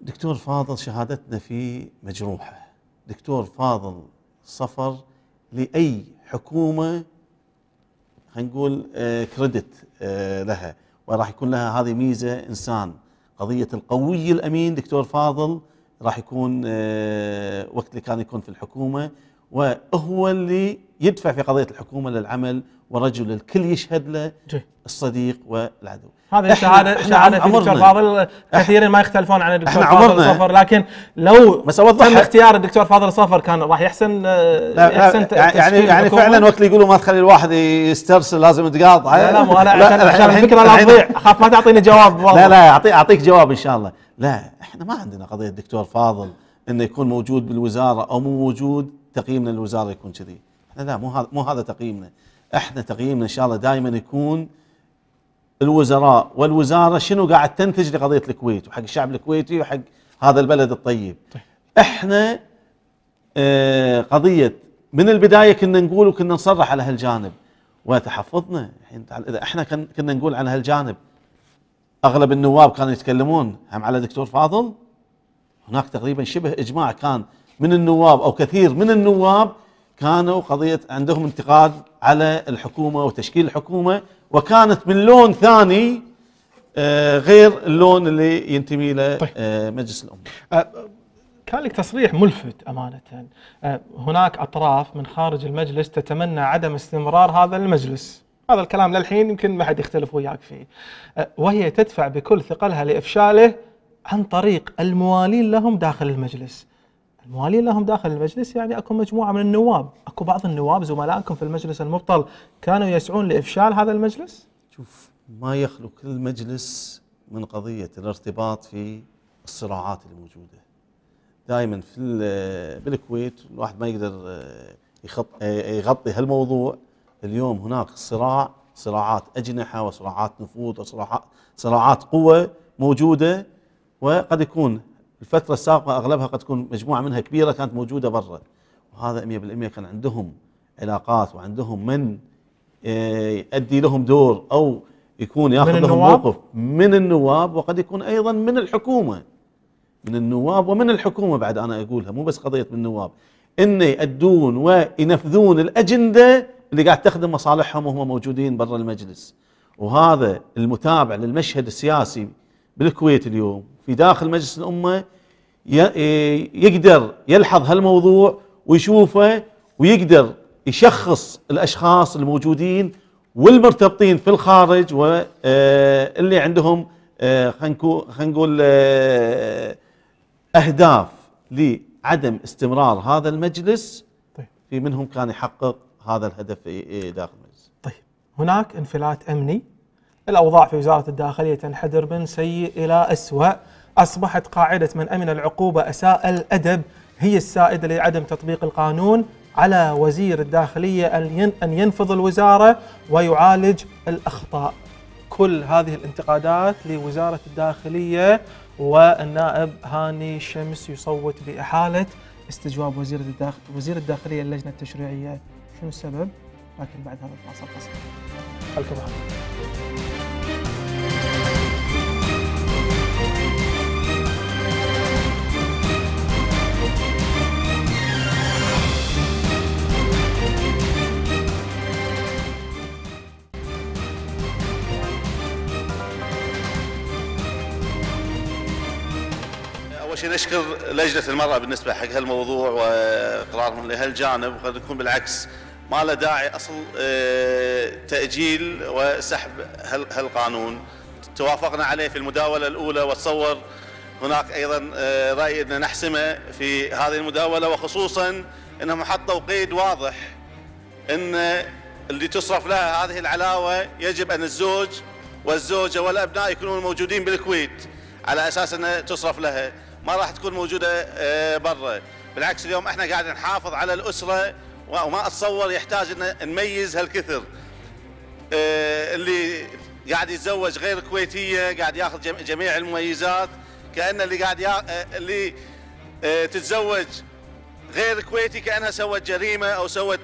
دكتور فاضل شهادتنا فيه مجروحه دكتور فاضل صفر لاي حكومه خلينا نقول آه، كريدت آه، لها وراح يكون لها هذه ميزه انسان قضيه القوي الامين دكتور فاضل راح يكون آه، وقت اللي كان يكون في الحكومه وهو اللي يدفع في قضيه الحكومه للعمل ورجل الكل يشهد له الصديق والعدو هذه شهاده شهاده الدكتور فاضل كثيرين ما يختلفون عن الدكتور فاضل صفر لكن لو بس اوضح تم اختيار الدكتور فاضل صفر كان راح يحسن آه، يحسن يعني يعني, يعني فعلا وقت اللي يقولوا ما تخلي الواحد يسترسل لازم تقاطع لا لا مو انا عشان, عشان الفكره لا تضيع اخاف ما تعطيني جواب لا لا اعطيك اعطيك جواب ان شاء الله لا احنا ما عندنا قضيه الدكتور فاضل انه يكون موجود بالوزاره او مو موجود تقييمنا للوزاره يكون كذي احنا لا مو هذا مو هذا تقييمنا احنا تقييمنا ان شاء الله دائما يكون الوزراء والوزاره شنو قاعد تنتج لقضيه الكويت وحق الشعب الكويتي وحق هذا البلد الطيب طيب. احنا آه، قضيه من البدايه كنا نقول وكنا نصرح على هالجانب وتحفظنا الحين اذا احنا كنا نقول على هالجانب اغلب النواب كانوا يتكلمون هم على دكتور فاضل هناك تقريبا شبه اجماع كان من النواب او كثير من النواب كانوا قضيه عندهم انتقاد على الحكومه وتشكيل الحكومه وكانت من لون ثاني آه، غير اللون اللي ينتمي له آه، طيب. مجلس الامه. آه، كان لك تصريح ملفت امانه هناك اطراف من خارج المجلس تتمنى عدم استمرار هذا المجلس. هذا الكلام للحين يمكن ما حد يختلف وياك فيه. وهي تدفع بكل ثقلها لافشاله عن طريق الموالين لهم داخل المجلس. الموالين لهم داخل المجلس يعني اكو مجموعه من النواب، اكو بعض النواب زملائكم في المجلس المبطل كانوا يسعون لافشال هذا المجلس؟ شوف ما يخلو كل مجلس من قضيه الارتباط في الصراعات الموجوده. دائما في بالكويت الواحد ما يقدر آه، يخط آه، يغطي هالموضوع، اليوم هناك صراع صراعات اجنحه وصراعات نفوذ وصراعات صراعات قوه موجوده وقد يكون الفترة السابقة أغلبها قد تكون مجموعة منها كبيرة كانت موجودة برا وهذا 100% كان عندهم علاقات وعندهم من آه، يؤدي لهم دور أو يكون ياخذ لهم موقف من النواب وقد يكون أيضا من الحكومة من النواب ومن الحكومة بعد أنا أقولها مو بس قضية من النواب إن يؤدون وينفذون الأجندة اللي قاعد تخدم مصالحهم وهم موجودين برا المجلس وهذا المتابع للمشهد السياسي بالكويت اليوم في داخل مجلس الأمة إيه، يقدر يلحظ هالموضوع ويشوفه ويقدر يشخص الأشخاص الموجودين والمرتبطين في الخارج واللي آه، عندهم آه، خلينا نقول آه، أهداف لعدم استمرار هذا المجلس طيب. في منهم كان يحقق هذا الهدف إيه، داخل المجلس طيب هناك انفلات أمني الأوضاع في وزارة الداخلية تنحدر من سيء إلى أسوأ أصبحت قاعدة من أمن العقوبة أساء الأدب هي السائدة لعدم تطبيق القانون على وزير الداخلية أن ينفض الوزارة ويعالج الأخطاء كل هذه الانتقادات لوزارة الداخلية والنائب هاني شمس يصوت بإحالة استجواب وزير الداخل وزير الداخلية اللجنة التشريعية شنو السبب؟ لكن بعد هذا الفاصل قصير خلكم معنا اول شيء نشكر لجنه المراه بالنسبه حق هالموضوع واقرارهم لهالجانب وقد يكون بالعكس ما له داعي اصل آه، تاجيل وسحب هالقانون توافقنا عليه في المداوله الاولى واتصور هناك ايضا آه، راي ان نحسمه في هذه المداوله وخصوصا انهم حطوا قيد واضح ان اللي تصرف لها هذه العلاوه يجب ان الزوج والزوجه والابناء يكونون موجودين بالكويت على اساس انها تصرف لها ما راح تكون موجوده آه، برا بالعكس اليوم احنا قاعدين نحافظ على الاسره وما اتصور يحتاج ان نميز هالكثر آه، اللي قاعد يتزوج غير كويتيه قاعد ياخذ جميع المميزات كان اللي قاعد يا... آه، اللي آه، تتزوج غير كويتي كانها سوت جريمه او سوت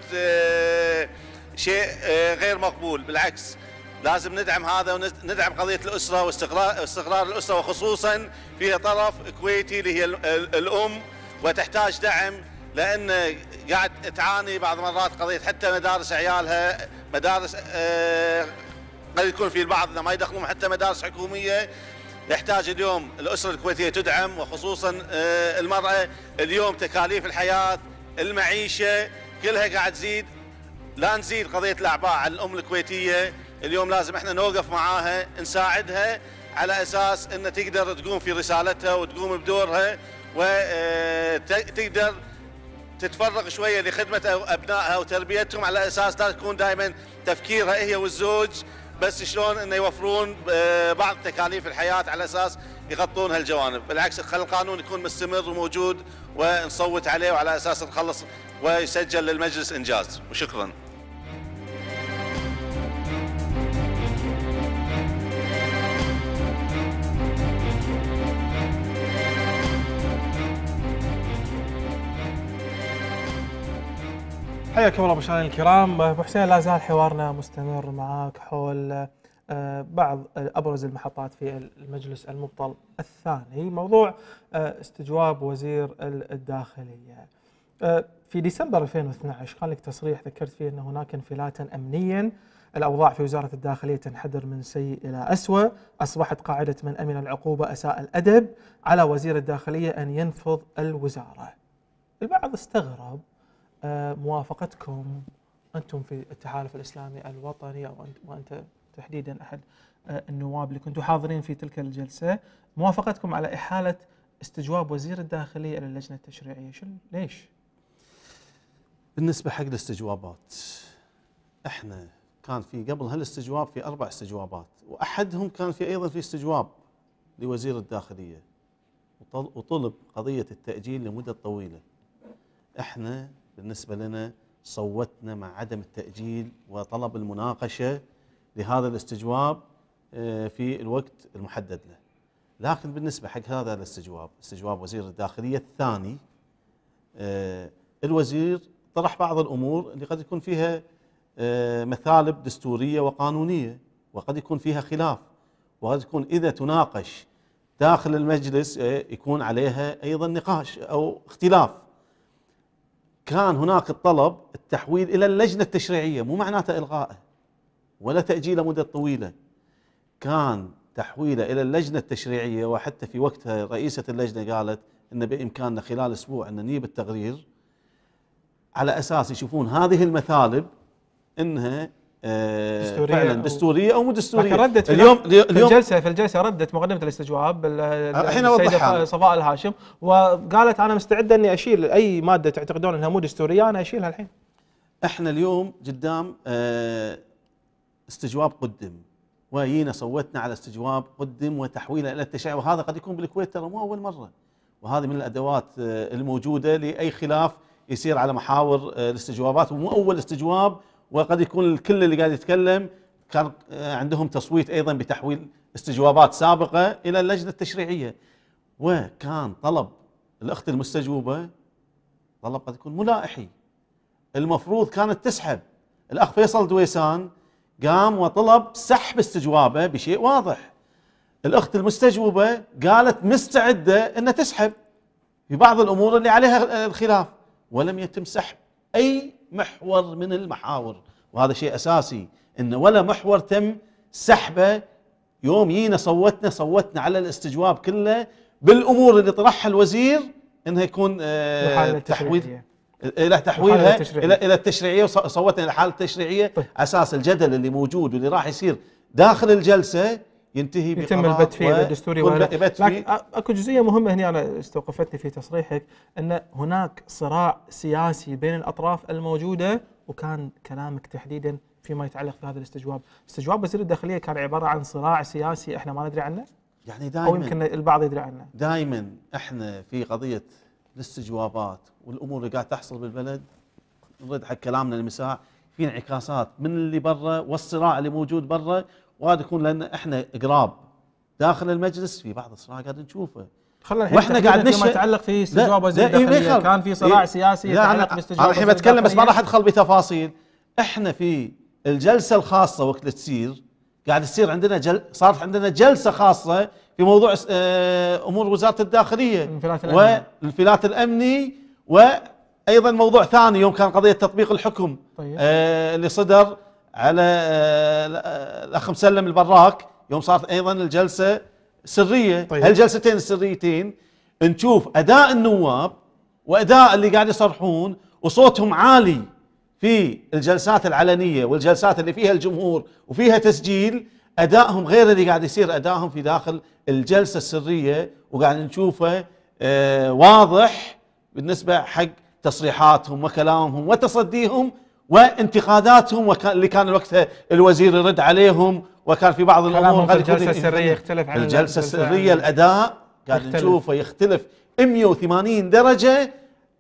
شيء غير مقبول بالعكس لازم ندعم هذا وندعم قضيه الاسره واستقرار استقرار الاسره وخصوصا فيها طرف كويتي اللي هي الام وتحتاج دعم لان قاعد تعاني بعض مرات قضيه حتى مدارس عيالها مدارس آه، قد يكون في البعض ما يدخلون حتى مدارس حكوميه يحتاج اليوم الاسره الكويتيه تدعم وخصوصا آه، المراه اليوم تكاليف الحياه المعيشه كلها قاعد تزيد لا نزيد قضيه الاعباء على الام الكويتيه اليوم لازم احنا نوقف معاها نساعدها على اساس انها تقدر تقوم في رسالتها وتقوم بدورها وتقدر آه، تتفرغ شويه لخدمه ابنائها وتربيتهم على اساس لا تكون دائما تفكيرها هي والزوج بس شلون أن يوفرون آه، بعض تكاليف الحياه على اساس يغطون هالجوانب، بالعكس خل القانون يكون مستمر وموجود ونصوت عليه وعلى اساس نخلص ويسجل للمجلس انجاز وشكرا. حياكم الله مشاهدينا الكرام ابو حسين لا زال حوارنا مستمر معاك حول آه، بعض ابرز المحطات في المجلس المبطل الثاني موضوع آه، استجواب وزير الداخليه آه، في ديسمبر 2012 كان لك تصريح ذكرت فيه ان هناك انفلاتا امنيا الاوضاع في وزاره الداخليه تنحدر من سيء الى اسوء، اصبحت قاعده من امن العقوبه اساء الادب على وزير الداخليه ان ينفض الوزاره. البعض استغرب موافقتكم انتم في التحالف الاسلامي الوطني او انت وانت تحديدا احد آه، النواب اللي كنتوا حاضرين في تلك الجلسه موافقتكم على احاله استجواب وزير الداخليه الى اللجنه التشريعيه شنو ليش؟ بالنسبه حق الاستجوابات احنا كان في قبل هالاستجواب في اربع استجوابات واحدهم كان في ايضا في استجواب لوزير الداخليه وطلب قضيه التاجيل لمده طويله احنا بالنسبة لنا صوتنا مع عدم التأجيل وطلب المناقشة لهذا الاستجواب آه، في الوقت المحدد له لكن بالنسبة حق هذا الاستجواب استجواب وزير الداخلية الثاني آه، الوزير طرح بعض الأمور اللي قد يكون فيها آه، مثالب دستورية وقانونية وقد يكون فيها خلاف وقد يكون إذا تناقش داخل المجلس يكون عليها أيضا نقاش أو اختلاف كان هناك الطلب التحويل إلى اللجنة التشريعية مو معناته إلغائه ولا تأجيله مدة طويلة كان تحويله إلى اللجنة التشريعية وحتى في وقتها رئيسة اللجنة قالت أن بإمكاننا خلال أسبوع أن نجيب التقرير على أساس يشوفون هذه المثالب أنها دستوريه فعلا دستوريه او مو دستوريه ردت اليوم في اليوم الجلسه في الجلسه ردت مقدمه الاستجواب السيده صفاء الهاشم وقالت انا مستعده اني اشيل اي ماده تعتقدون انها مو دستوريه انا اشيلها الحين احنا اليوم قدام آه، استجواب قدم وجينا صوتنا على استجواب قدم وتحويله الى التشريع وهذا قد يكون بالكويت ترى مو اول مره وهذه من الادوات آه، الموجوده لاي خلاف يصير على محاور آه، الاستجوابات ومو اول استجواب وقد يكون الكل اللي قاعد يتكلم كان آه، عندهم تصويت ايضا بتحويل استجوابات سابقه الى اللجنه التشريعيه وكان طلب الاخت المستجوبه طلب قد يكون ملائحي المفروض كانت تسحب الاخ فيصل دويسان قام وطلب سحب استجوابه بشيء واضح الاخت المستجوبه قالت مستعده ان تسحب في بعض الامور اللي عليها آه، الخلاف ولم يتم سحب اي محور من المحاور وهذا شيء أساسي أن ولا محور تم سحبه يوم جينا صوتنا صوتنا على الاستجواب كله بالأمور اللي طرحها الوزير أنها يكون آه، تحويل الى تحويلها الى الى التشريعيه وصوتنا الحاله التشريعيه طيب. اساس الجدل اللي موجود واللي راح يصير داخل الجلسه ينتهي يتم البت فيه بالدستوري لكن اكو جزئيه مهمه هنا انا استوقفتني في تصريحك ان هناك صراع سياسي بين الاطراف الموجوده وكان كلامك تحديدا فيما يتعلق بهذا الاستجواب، استجواب وزير الداخليه كان عباره عن صراع سياسي احنا ما ندري عنه؟ يعني دائما او يمكن البعض يدري عنه. دائما احنا في قضيه الاستجوابات والامور اللي قاعد تحصل بالبلد نرد حق كلامنا المساع في انعكاسات من اللي برا والصراع اللي موجود برا وهذا يكون لان احنا قراب داخل المجلس في بعض الصراع قاعد نشوفه خلينا الحين واحنا قاعد نشوف فيما يتعلق في استجواب وزير إيه، الداخليه كان في صراع إيه سياسي يتعلق باستجواب الحين بتكلم بس ما راح ادخل بتفاصيل احنا في الجلسه الخاصه وقت تصير قاعد تصير عندنا جل صارت عندنا جلسه خاصه في موضوع آه، امور وزاره الداخليه الانفلات الامني والانفلات الامني وايضا موضوع ثاني يوم كان قضيه تطبيق الحكم طيب. آه، اللي صدر على آه، الاخ مسلم البراك يوم صارت ايضا الجلسه سريه طيب. هالجلستين السريتين نشوف اداء النواب واداء اللي قاعد يصرحون وصوتهم عالي في الجلسات العلنيه والجلسات اللي فيها الجمهور وفيها تسجيل ادائهم غير اللي قاعد يصير ادائهم في داخل الجلسه السريه وقاعد نشوفه آه واضح بالنسبه حق تصريحاتهم وكلامهم وتصديهم وانتقاداتهم وكان اللي كان وقتها الوزير يرد عليهم وكان في بعض الامور في الجلسه السريه يختلف عن الجلسه السريه الاداء قاعد نشوفه يختلف 180 درجه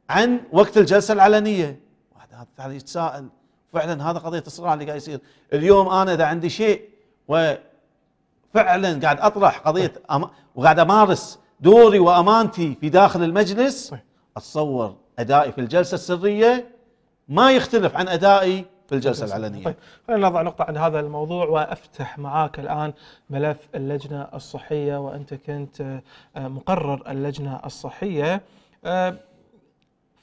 عن وقت الجلسه العلنيه واحد هذا قاعد يتساءل فعلا هذا قضيه الصراع اللي قاعد يصير اليوم انا اذا عندي شيء وفعلا قاعد اطرح قضيه طيب. أم... وقاعد امارس دوري وامانتي في داخل المجلس طيب. اتصور ادائي في الجلسه السريه ما يختلف عن ادائي في الجلسه العلنيه. طيب خلينا نضع نقطه عند هذا الموضوع وافتح معاك الان ملف اللجنه الصحيه وانت كنت آه، مقرر اللجنه الصحيه آه،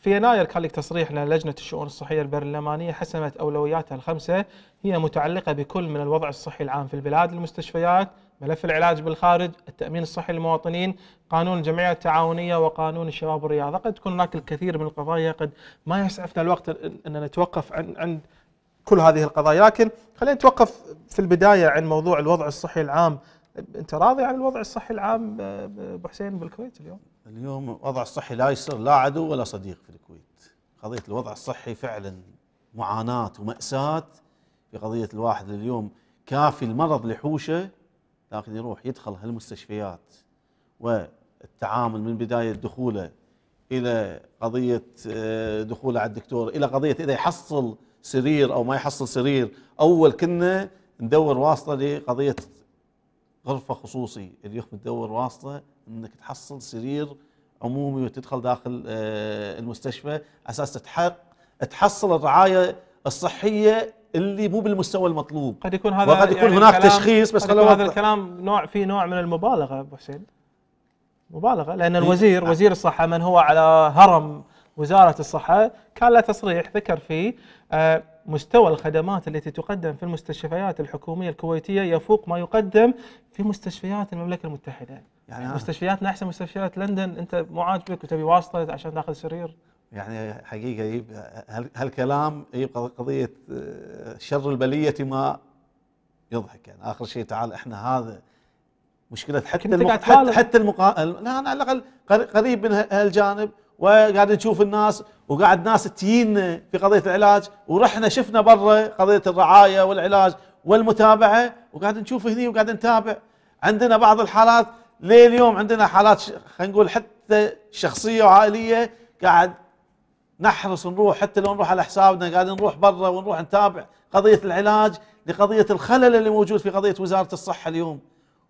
في يناير كان لك تصريح ان لجنه الشؤون الصحيه البرلمانيه حسمت اولوياتها الخمسه هي متعلقه بكل من الوضع الصحي العام في البلاد، المستشفيات، ملف العلاج بالخارج التأمين الصحي للمواطنين قانون الجمعية التعاونية وقانون الشباب والرياضة قد تكون هناك الكثير من القضايا قد ما يسعفنا الوقت أن نتوقف عند كل هذه القضايا لكن خلينا نتوقف في البداية عن موضوع الوضع الصحي العام أنت راضي عن الوضع الصحي العام أبو حسين بالكويت اليوم؟ اليوم الوضع الصحي لا يصير لا عدو ولا صديق في الكويت قضية الوضع الصحي فعلا معاناة ومأساة في قضية الواحد اليوم كافي المرض لحوشه لكن يروح يدخل هالمستشفيات والتعامل من بدايه دخوله الى قضيه آه، دخوله على الدكتور الى قضيه اذا يحصل سرير او ما يحصل سرير اول كنا ندور واسطه لقضيه غرفه خصوصي اليوم تدور واسطه انك تحصل سرير عمومي وتدخل داخل آه، المستشفى على اساس تحق تحصل الرعايه الصحيه اللي مو بالمستوى المطلوب قد يكون هذا وقد يكون يعني هناك تشخيص بس قد يكون هذا الكلام نوع فيه نوع من المبالغه ابو حسين مبالغه لان إيه. الوزير أه. وزير الصحه من هو على هرم وزاره الصحه كان له تصريح ذكر فيه آه، مستوى الخدمات التي تقدم في المستشفيات الحكوميه الكويتيه يفوق ما يقدم في مستشفيات المملكه المتحده يعني مستشفياتنا احسن مستشفيات لندن انت مو عاجبك وتبي واسطه عشان تاخذ سرير يعني حقيقة هالكلام يبقى قضية آه، شر البلية ما يضحك يعني آخر شيء تعال إحنا هذا مشكلة حتى المق... حتى, حتى المقا... لا أنا على الأقل قريب من هالجانب وقاعد نشوف الناس وقاعد ناس تجينا في قضية العلاج ورحنا شفنا برا قضية الرعاية والعلاج والمتابعة وقاعد نشوف هني وقاعد نتابع عندنا بعض الحالات لليوم عندنا حالات خلينا نقول حتى شخصية وعائلية قاعد نحرص نروح حتى لو نروح على حسابنا قاعدين نروح برا ونروح نتابع قضيه العلاج لقضيه الخلل اللي موجود في قضيه وزاره الصحه اليوم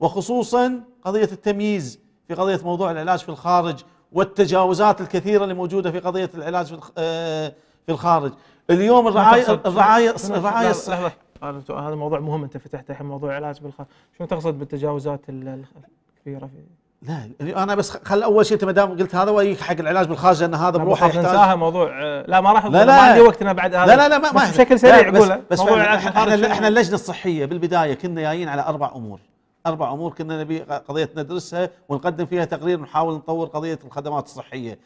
وخصوصا قضيه التمييز في قضيه موضوع العلاج في الخارج والتجاوزات الكثيره اللي موجوده في قضيه العلاج في آه، في الخارج اليوم الرعايه الرعايه الرعايه هذا موضوع مهم انت فتحته الحين موضوع العلاج بالخارج شنو تقصد بالتجاوزات الكبيره في لا انا بس خل اول شيء انت ما دام قلت هذا واجيك حق العلاج بالخارج لان هذا بروحه يحتاج ننساها موضوع آه، لا ما راح لا لا ما عندي وقتنا بعد هذا لا لا لا ما بس بشكل سريع بس, بس موضوع احنا, احنا اللجنه الصحيه بالبدايه كنا جايين على اربع امور اربع امور كنا نبي قضيه ندرسها ونقدم فيها تقرير ونحاول نطور قضيه الخدمات الصحيه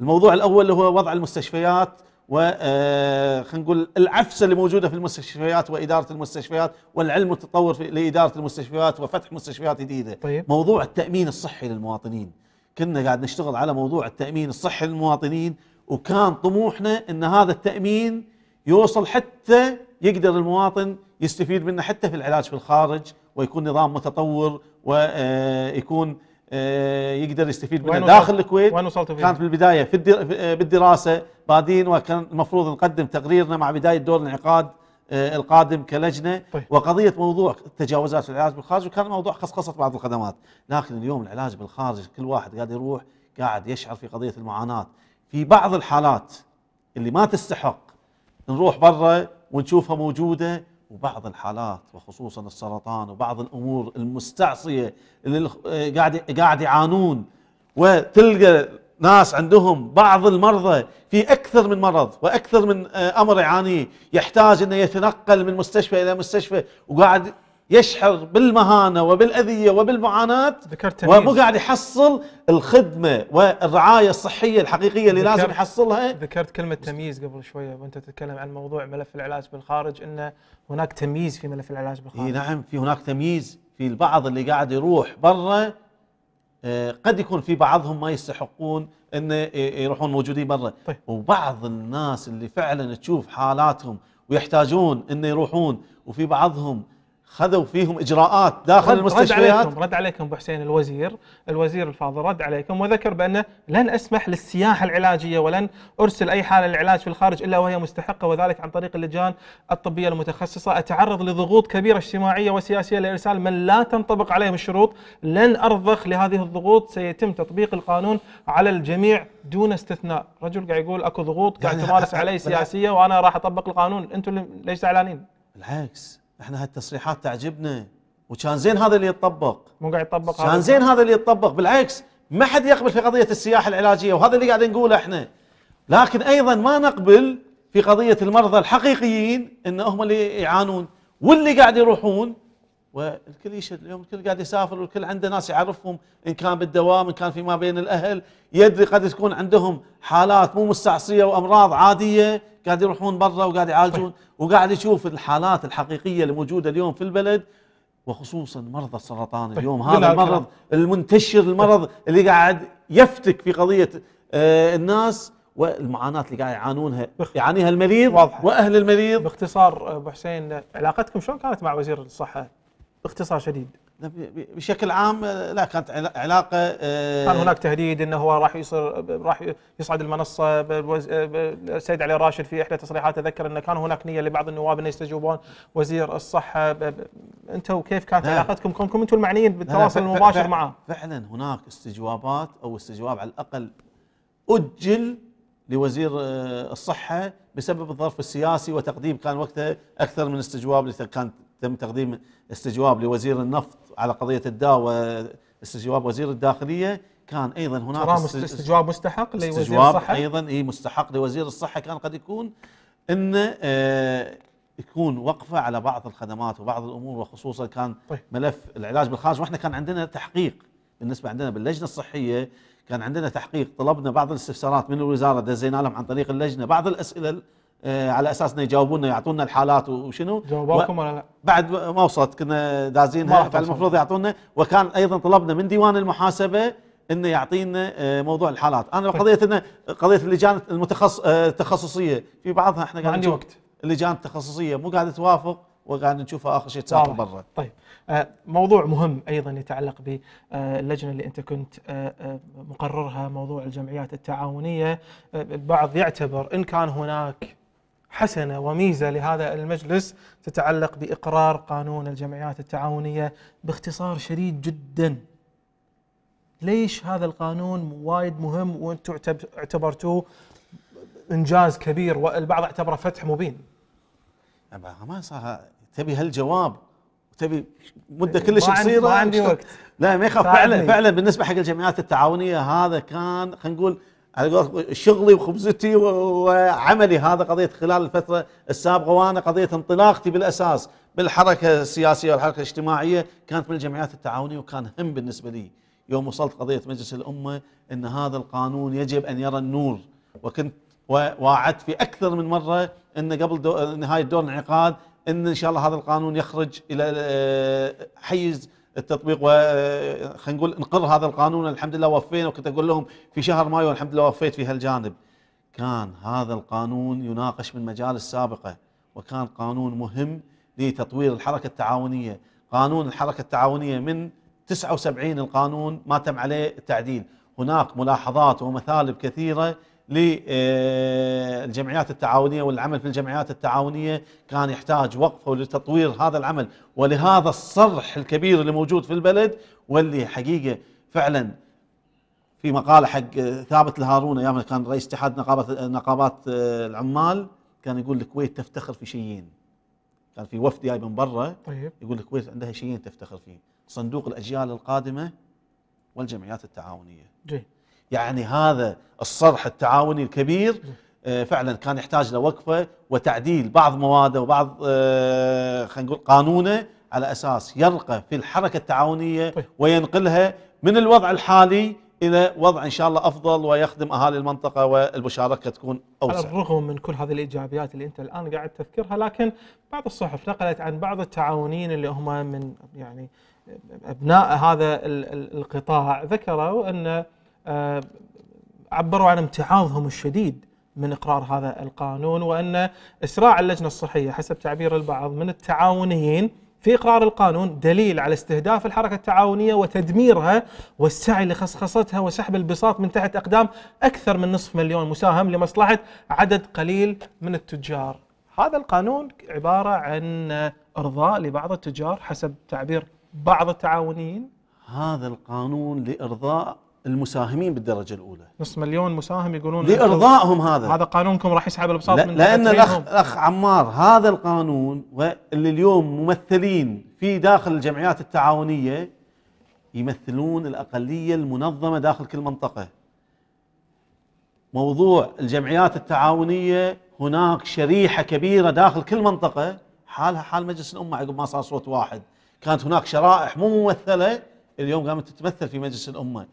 الموضوع الاول اللي هو وضع المستشفيات و آه، نقول العفسه اللي موجوده في المستشفيات واداره المستشفيات والعلم والتطور في لاداره المستشفيات وفتح مستشفيات جديده طيب. موضوع التامين الصحي للمواطنين كنا قاعد نشتغل على موضوع التامين الصحي للمواطنين وكان طموحنا ان هذا التامين يوصل حتى يقدر المواطن يستفيد منه حتى في العلاج في الخارج ويكون نظام متطور ويكون آه، آه، يقدر يستفيد منها داخل الكويت وين وصلت فيه؟ كانت بالبدايه في آه، بالدراسه بادين وكان المفروض نقدم تقريرنا مع بدايه دور الانعقاد آه، القادم كلجنه طيب. وقضيه موضوع التجاوزات في العلاج بالخارج وكان موضوع خصخصه بعض الخدمات، لكن اليوم العلاج بالخارج كل واحد قاعد يروح قاعد يشعر في قضيه المعاناه، في بعض الحالات اللي ما تستحق نروح برا ونشوفها موجوده وبعض الحالات وخصوصا السرطان وبعض الامور المستعصيه اللي آه، قاعد قاعد يعانون وتلقى ناس عندهم بعض المرضى في اكثر من مرض واكثر من آه، امر يعانيه يحتاج انه يتنقل من مستشفى الى مستشفى وقاعد يشعر بالمهانه وبالاذيه وبالمعاناه ذكرت ومو قاعد يحصل الخدمه والرعايه الصحيه الحقيقيه اللي لازم يحصلها ذكرت كلمه تمييز قبل شويه وانت تتكلم عن موضوع ملف العلاج بالخارج ان هناك تمييز في ملف العلاج بالخارج اي نعم في هناك تمييز في البعض اللي قاعد يروح برا آه، قد يكون في بعضهم ما يستحقون ان آه، يروحون موجودين برا طيب. وبعض الناس اللي فعلا تشوف حالاتهم ويحتاجون انه يروحون وفي بعضهم خذوا فيهم اجراءات داخل رد المستشفيات رد عليكم رد عليكم ابو حسين الوزير الوزير الفاضل رد عليكم وذكر بانه لن اسمح للسياحه العلاجيه ولن ارسل اي حاله للعلاج في الخارج الا وهي مستحقه وذلك عن طريق اللجان الطبيه المتخصصه اتعرض لضغوط كبيره اجتماعيه وسياسيه لارسال من لا تنطبق عليهم الشروط لن ارضخ لهذه الضغوط سيتم تطبيق القانون على الجميع دون استثناء رجل قاعد يقول اكو ضغوط قاعد تمارس علي سياسيه وانا راح اطبق القانون انتم ليش زعلانين بالعكس احنا هالتصريحات تعجبنا وكان زين هذا اللي يتطبق مو قاعد يطبق كان زين هذا اللي يتطبق بالعكس ما حد يقبل في قضيه السياحه العلاجيه وهذا اللي قاعد نقوله احنا لكن ايضا ما نقبل في قضيه المرضى الحقيقيين ان هم اللي يعانون واللي قاعد يروحون والكل يشهد اليوم الكل قاعد يسافر والكل عنده ناس يعرفهم ان كان بالدوام ان كان فيما بين الاهل يدري قد تكون عندهم حالات مو مستعصيه وامراض عاديه قاعد يروحون برا وقاعد يعالجون وقاعد يشوف الحالات الحقيقيه اللي موجوده اليوم في البلد وخصوصا مرضى السرطان اليوم طيب، هذا المرض المنتشر المرض اللي قاعد يفتك في قضيه آه، الناس والمعاناه اللي قاعد يعانونها يعانيها المريض واضح. واهل المريض باختصار ابو حسين علاقتكم شلون كانت مع وزير الصحه باختصار شديد نعم، بشكل عام آه، لا كانت علاقه آه، كان هناك تهديد انه هو راح يصير راح يصعد المنصه آه، السيد علي راشد في احدى تصريحاته ذكر انه كان هناك نيه لبعض النواب انه يستجوبون وزير الصحه انتم كيف كانت نعم. علاقتكم كونكم انتم المعنيين نعم، بالتواصل المباشر معه فعلا هناك استجوابات او استجواب على الاقل اجل لوزير الصحه بسبب الظرف السياسي وتقديم كان وقتها اكثر من استجواب اللي كانت تم تقديم استجواب لوزير النفط على قضيه الداوه استجواب وزير الداخليه كان ايضا هناك استجواب مستحق لوزير استجواب الصحه ايضا اي مستحق لوزير الصحه كان قد يكون انه آه، يكون وقفه على بعض الخدمات وبعض الامور وخصوصا كان طيب. ملف العلاج بالخارج واحنا كان عندنا تحقيق بالنسبه عندنا باللجنه الصحيه كان عندنا تحقيق طلبنا بعض الاستفسارات من الوزاره دزينا لهم عن طريق اللجنه بعض الاسئله آه، على اساس انه يجاوبونا يعطونا الحالات وشنو جاوبوكم ولا لا؟ بعد ما وصلت كنا دازينها فالمفروض يعطونا وكان ايضا طلبنا من ديوان المحاسبه انه يعطينا آه، موضوع الحالات، انا طيب. قضيه انه قضيه اللجان المتخصص آه، التخصصيه في بعضها احنا قاعدين عندي وقت اللجان التخصصيه مو قاعده توافق وقاعد نشوفها اخر شيء تسافر برا. طيب موضوع مهم ايضا يتعلق باللجنه اللي انت كنت مقررها موضوع الجمعيات التعاونيه، البعض يعتبر ان كان هناك حسنة وميزة لهذا المجلس تتعلق بإقرار قانون الجمعيات التعاونية باختصار شديد جدا ليش هذا القانون وايد مهم وانتم اعتبرتوه انجاز كبير والبعض اعتبره فتح مبين ما صار تبي هالجواب تبي مده كلش قصيره ما عندي وقت لا ما يخاف فعلا فعلا بالنسبه حق الجمعيات التعاونيه هذا كان خلينا نقول على شغلي وخبزتي وعملي هذا قضيه خلال الفتره السابقه وانا قضيه انطلاقتي بالاساس بالحركه السياسيه والحركه الاجتماعيه كانت من الجمعيات التعاونيه وكان هم بالنسبه لي يوم وصلت قضيه مجلس الامه ان هذا القانون يجب ان يرى النور وكنت وواعدت في اكثر من مره ان قبل دو... نهايه دور الانعقاد ان ان شاء الله هذا القانون يخرج الى آه، حيز التطبيق وخلينا نقول انقر هذا القانون الحمد لله وفينا وكنت اقول لهم في شهر مايو الحمد لله وفيت في هالجانب كان هذا القانون يناقش من مجالس سابقه وكان قانون مهم لتطوير الحركه التعاونيه قانون الحركه التعاونيه من 79 القانون ما تم عليه التعديل هناك ملاحظات ومثالب كثيره للجمعيات التعاونية والعمل في الجمعيات التعاونية كان يحتاج وقفه لتطوير هذا العمل ولهذا الصرح الكبير اللي موجود في البلد واللي حقيقة فعلا في مقالة حق ثابت الهارون أيام كان رئيس اتحاد نقابة نقابات آه، العمال كان يقول الكويت تفتخر في شيئين كان في وفد جاي من برا طيب. يقول الكويت عندها شيئين تفتخر فيه صندوق الأجيال القادمة والجمعيات التعاونية جيد يعني هذا الصرح التعاوني الكبير آه، فعلا كان يحتاج لوقفه وتعديل بعض مواده وبعض آه، خلينا نقول قانونه على اساس يرقى في الحركه التعاونيه طيب. وينقلها من الوضع الحالي الى وضع ان شاء الله افضل ويخدم اهالي المنطقه والمشاركه تكون اوسع. على الرغم من كل هذه الايجابيات اللي انت الان قاعد تذكرها لكن بعض الصحف نقلت عن بعض التعاونيين اللي هم من يعني ابناء هذا القطاع ذكروا ان آه، عبروا عن امتعاضهم الشديد من اقرار هذا القانون وان اسراع اللجنه الصحيه حسب تعبير البعض من التعاونيين في اقرار القانون دليل على استهداف الحركه التعاونيه وتدميرها والسعي لخصخصتها وسحب البساط من تحت اقدام اكثر من نصف مليون مساهم لمصلحه عدد قليل من التجار. هذا القانون عباره عن ارضاء لبعض التجار حسب تعبير بعض التعاونيين. هذا القانون لارضاء المساهمين بالدرجه الاولى نص مليون مساهم يقولون لارضائهم هذا هذا قانونكم راح يسحب البساط لا من لان الاخ الاخ عمار هذا القانون اللي اليوم ممثلين في داخل الجمعيات التعاونيه يمثلون الاقليه المنظمه داخل كل منطقه موضوع الجمعيات التعاونيه هناك شريحه كبيره داخل كل منطقه حالها حال مجلس الامه عقب ما صار صوت واحد كانت هناك شرائح مو ممثله اليوم قامت تتمثل في مجلس الامه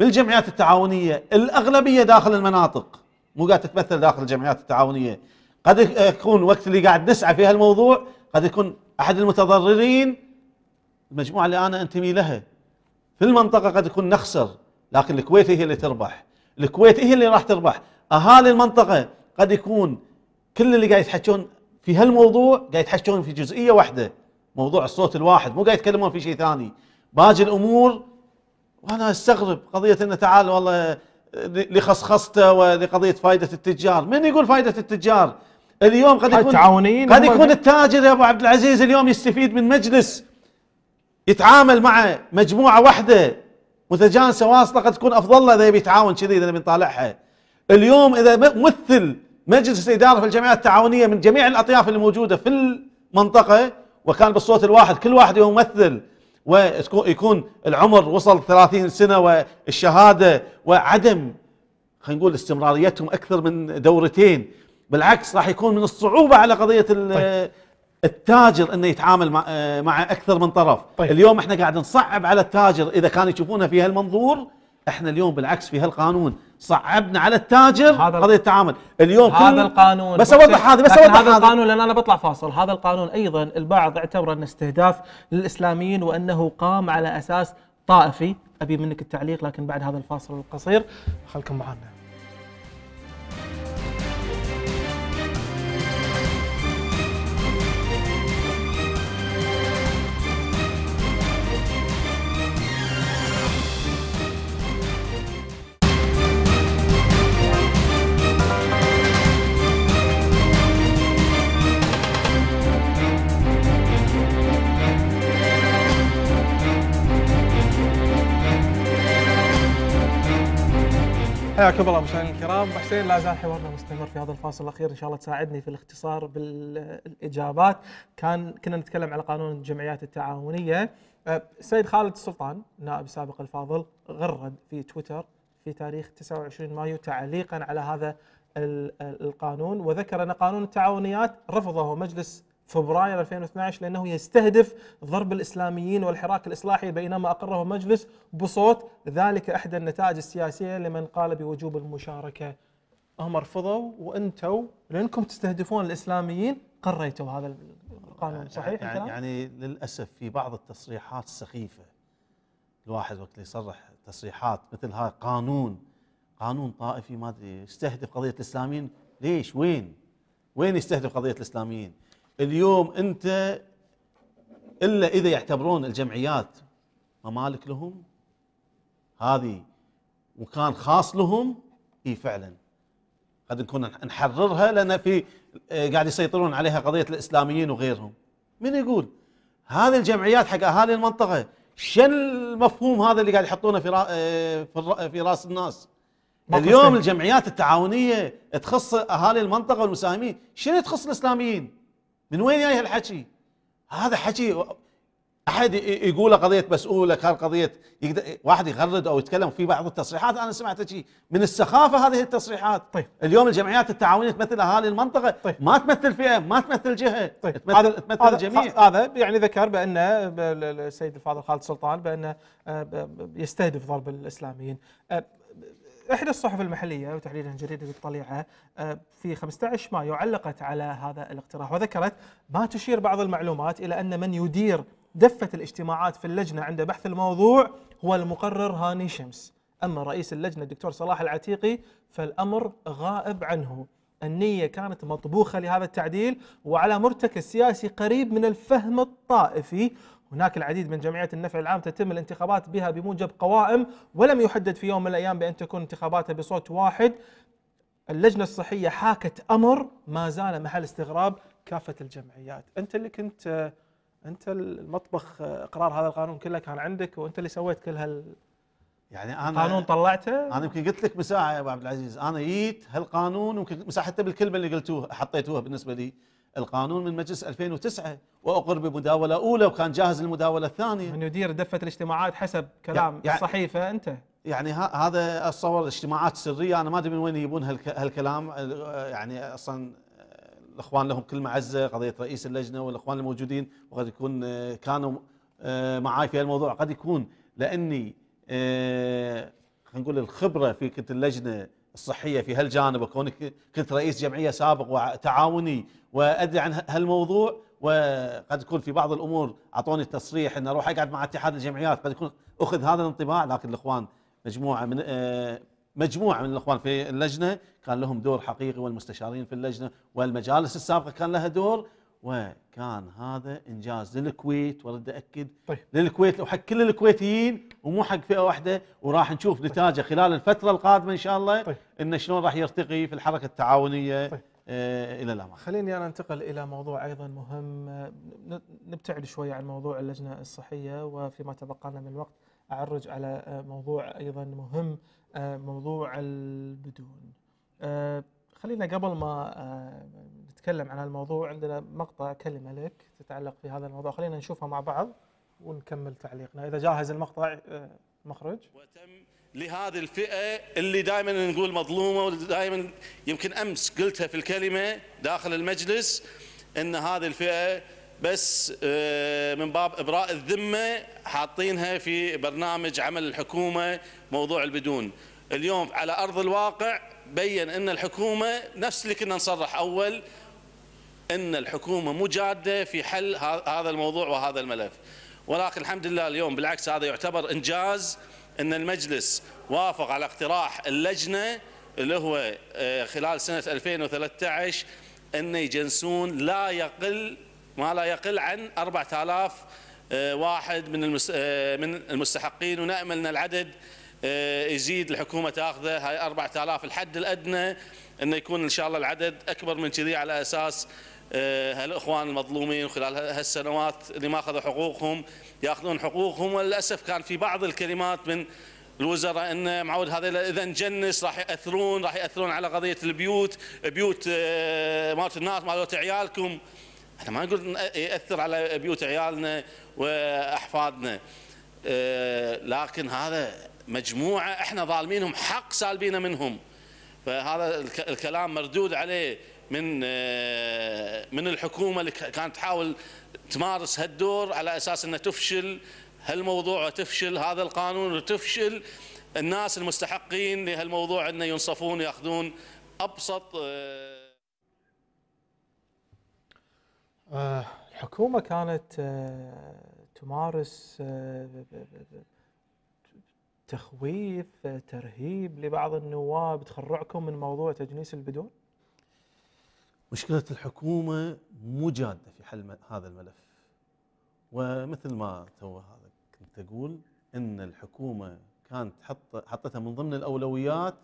بالجمعيات التعاونيه الاغلبيه داخل المناطق مو قاعد تتمثل داخل الجمعيات التعاونيه قد يكون وقت اللي قاعد نسعى في هالموضوع قد يكون احد المتضررين المجموعه اللي انا انتمي لها في المنطقه قد يكون نخسر لكن الكويت هي اللي تربح الكويت هي اللي راح تربح اهالي المنطقه قد يكون كل اللي قاعد يتحكون في هالموضوع قاعد يتحكون في جزئيه واحده موضوع الصوت الواحد مو قاعد يتكلمون في شيء ثاني باقي الامور وانا استغرب قضيه انه تعال والله لخصخصته ولقضيه فائده التجار، من يقول فائده التجار؟ اليوم قد يكون التعاونيين قد يكون التاجر يا ابو عبد العزيز اليوم يستفيد من مجلس يتعامل مع مجموعه واحده متجانسه واصله قد تكون افضل له اذا يبي يتعاون كذي اذا بنطالعها. اليوم اذا مثل مجلس الاداره في الجمعيات التعاونيه من جميع الاطياف الموجوده في المنطقه وكان بالصوت الواحد كل واحد يمثل ويكون العمر وصل 30 سنه والشهاده وعدم خلينا نقول استمراريتهم اكثر من دورتين بالعكس راح يكون من الصعوبه على قضيه طيب. التاجر انه يتعامل مع, اكثر من طرف طيب. اليوم احنا قاعد نصعب على التاجر اذا كانوا يشوفونه في هالمنظور احنا اليوم بالعكس في هالقانون صعبنا على التاجر قضيه التعامل اليوم هذا القانون بس اوضح هذا بس اوضح هذا القانون لان انا بطلع فاصل هذا القانون ايضا البعض اعتبره انه استهداف للاسلاميين وانه قام على اساس طائفي ابي منك التعليق لكن بعد هذا الفاصل القصير خلكم معنا حياكم الله مشاهدينا الكرام حسين لا زال حوارنا مستمر في هذا الفاصل الاخير ان شاء الله تساعدني في الاختصار بالاجابات كان كنا نتكلم على قانون الجمعيات التعاونيه السيد أه، خالد السلطان النائب السابق الفاضل غرد في تويتر في تاريخ 29 مايو تعليقا على هذا القانون وذكر ان قانون التعاونيات رفضه مجلس فبراير 2012 لانه يستهدف ضرب الاسلاميين والحراك الاصلاحي بينما اقره مجلس بصوت ذلك احدى النتائج السياسيه لمن قال بوجوب المشاركه هم رفضوا وانتم لانكم تستهدفون الاسلاميين قريتوا هذا القانون يعني صحيح يعني, يعني للاسف في بعض التصريحات السخيفه الواحد وقت يصرح تصريحات مثل هاي قانون قانون طائفي ما ادري يستهدف قضيه الاسلاميين ليش وين؟ وين يستهدف قضيه الاسلاميين؟ اليوم انت الا اذا يعتبرون الجمعيات ممالك لهم هذه مكان خاص لهم اي فعلا قد نكون نحررها لان في آه، قاعد يسيطرون عليها قضيه الاسلاميين وغيرهم من يقول هذه الجمعيات حق اهالي المنطقه شن المفهوم هذا اللي قاعد يحطونه في را آه، في راس الناس اليوم الجمعيات التعاونيه تخص اهالي المنطقه والمساهمين شنو تخص الاسلاميين من وين جاي هالحكي؟ هذا حكي احد يقوله قضيه مسؤوله كان قضيه يقدر واحد يغرد او يتكلم في بعض التصريحات انا سمعت شيء من السخافه هذه التصريحات طيب. اليوم الجمعيات التعاونيه تمثل اهالي المنطقه طيب. ما تمثل فئه ما تمثل جهه طيب. تمثل, هذا تمثل الجميع هذا يعني ذكر بان السيد الفاضل خالد سلطان بان آه، يستهدف ضرب الاسلاميين آه، إحدى الصحف المحلية وتحديدا جريدة الطليعة آه، في 15 مايو علقت على هذا الاقتراح وذكرت ما تشير بعض المعلومات إلى أن من يدير دفة الاجتماعات في اللجنة عند بحث الموضوع هو المقرر هاني شمس أما رئيس اللجنة الدكتور صلاح العتيقي فالأمر غائب عنه النية كانت مطبوخة لهذا التعديل وعلى مرتكز سياسي قريب من الفهم الطائفي هناك العديد من جمعيات النفع العام تتم الانتخابات بها بموجب قوائم ولم يحدد في يوم من الأيام بأن تكون انتخاباتها بصوت واحد اللجنة الصحية حاكت أمر ما زال محل استغراب كافة الجمعيات أنت اللي كنت أنت المطبخ إقرار هذا القانون كله كان عندك وأنت اللي سويت كل هال يعني انا قانون طلعته انا يمكن قلت لك مساحه يا ابو عبد العزيز انا جيت هالقانون يمكن مساحته حتى بالكلمه اللي قلتوها حطيتوها بالنسبه لي القانون من مجلس 2009 واقر بمداوله اولى وكان جاهز للمداوله الثانيه من يدير دفه الاجتماعات حسب كلام يعني الصحيفه انت يعني هذا اتصور اجتماعات سريه انا ما ادري من وين يجيبون هالكلام يعني اصلا الاخوان لهم كل معزه قضيه رئيس اللجنه والاخوان الموجودين وقد يكون آه، كانوا آه، معاي في الموضوع قد يكون لاني آه، خلينا نقول الخبره في كنت اللجنه الصحيه في هالجانب وكونك كنت رئيس جمعيه سابق وتعاوني وادري عن هالموضوع وقد يكون في بعض الامور اعطوني التصريح ان اروح اقعد مع اتحاد الجمعيات قد يكون اخذ هذا الانطباع لكن الاخوان مجموعه من آه، مجموعه من الاخوان في اللجنه كان لهم دور حقيقي والمستشارين في اللجنه والمجالس السابقه كان لها دور وكان هذا انجاز للكويت ورد اكد طيب. للكويت وحق كل الكويتيين ومو حق فئه واحده وراح نشوف طيب. نتاجه طيب. خلال الفتره القادمه ان شاء الله طيب. انه شلون راح يرتقي في الحركه التعاونيه طيب. آه الى الامام. خليني انا انتقل الى موضوع ايضا مهم نبتعد شويه عن موضوع اللجنه الصحيه وفيما تبقى لنا من الوقت اعرج على آه، موضوع ايضا مهم آه، موضوع البدون. آه، خلينا قبل ما تتكلم عن الموضوع عندنا مقطع كلمة لك تتعلق في هذا الموضوع خلينا نشوفها مع بعض ونكمل تعليقنا إذا جاهز المقطع آه، مخرج وتم لهذه الفئة اللي دائما نقول مظلومة ودائما يمكن أمس قلتها في الكلمة داخل المجلس أن هذه الفئة بس آه، من باب إبراء الذمة حاطينها في برنامج عمل الحكومة موضوع البدون اليوم على أرض الواقع بين أن الحكومة نفس اللي كنا نصرح أول أن الحكومة مجادة في حل هذا الموضوع وهذا الملف ولكن الحمد لله اليوم بالعكس هذا يعتبر إنجاز أن المجلس وافق على اقتراح اللجنة اللي هو آه، خلال سنة 2013 أن يجنسون لا يقل ما لا يقل عن 4000 آه، واحد من آه، من المستحقين ونأمل أن العدد يزيد الحكومة تاخذه هاي 4000 الحد الأدنى أنه يكون إن شاء الله العدد أكبر من كذي على أساس آه، هالاخوان المظلومين خلال هالسنوات اللي ما اخذوا حقوقهم ياخذون حقوقهم وللاسف كان في بعض الكلمات من الوزراء ان معود هذا اذا نجنس راح ياثرون راح ياثرون على قضيه البيوت بيوت آه، مالت الناس مالت عيالكم احنا ما نقول ياثر على بيوت عيالنا واحفادنا آه، لكن هذا مجموعه احنا ظالمينهم حق سالبينه منهم فهذا الكلام مردود عليه من آه، من الحكومه اللي كانت تحاول تمارس هالدور على اساس انها تفشل هالموضوع وتفشل هذا القانون وتفشل الناس المستحقين لهالموضوع انه ينصفون ياخذون ابسط آه، آه، الحكومه كانت تمارس تخويف ترهيب لبعض النواب تخرعكم من موضوع تجنيس البدون مشكلة الحكومة مو جادة في حل هذا الملف ومثل ما تو هذا كنت أقول أن الحكومة كانت حط حطتها من ضمن الأولويات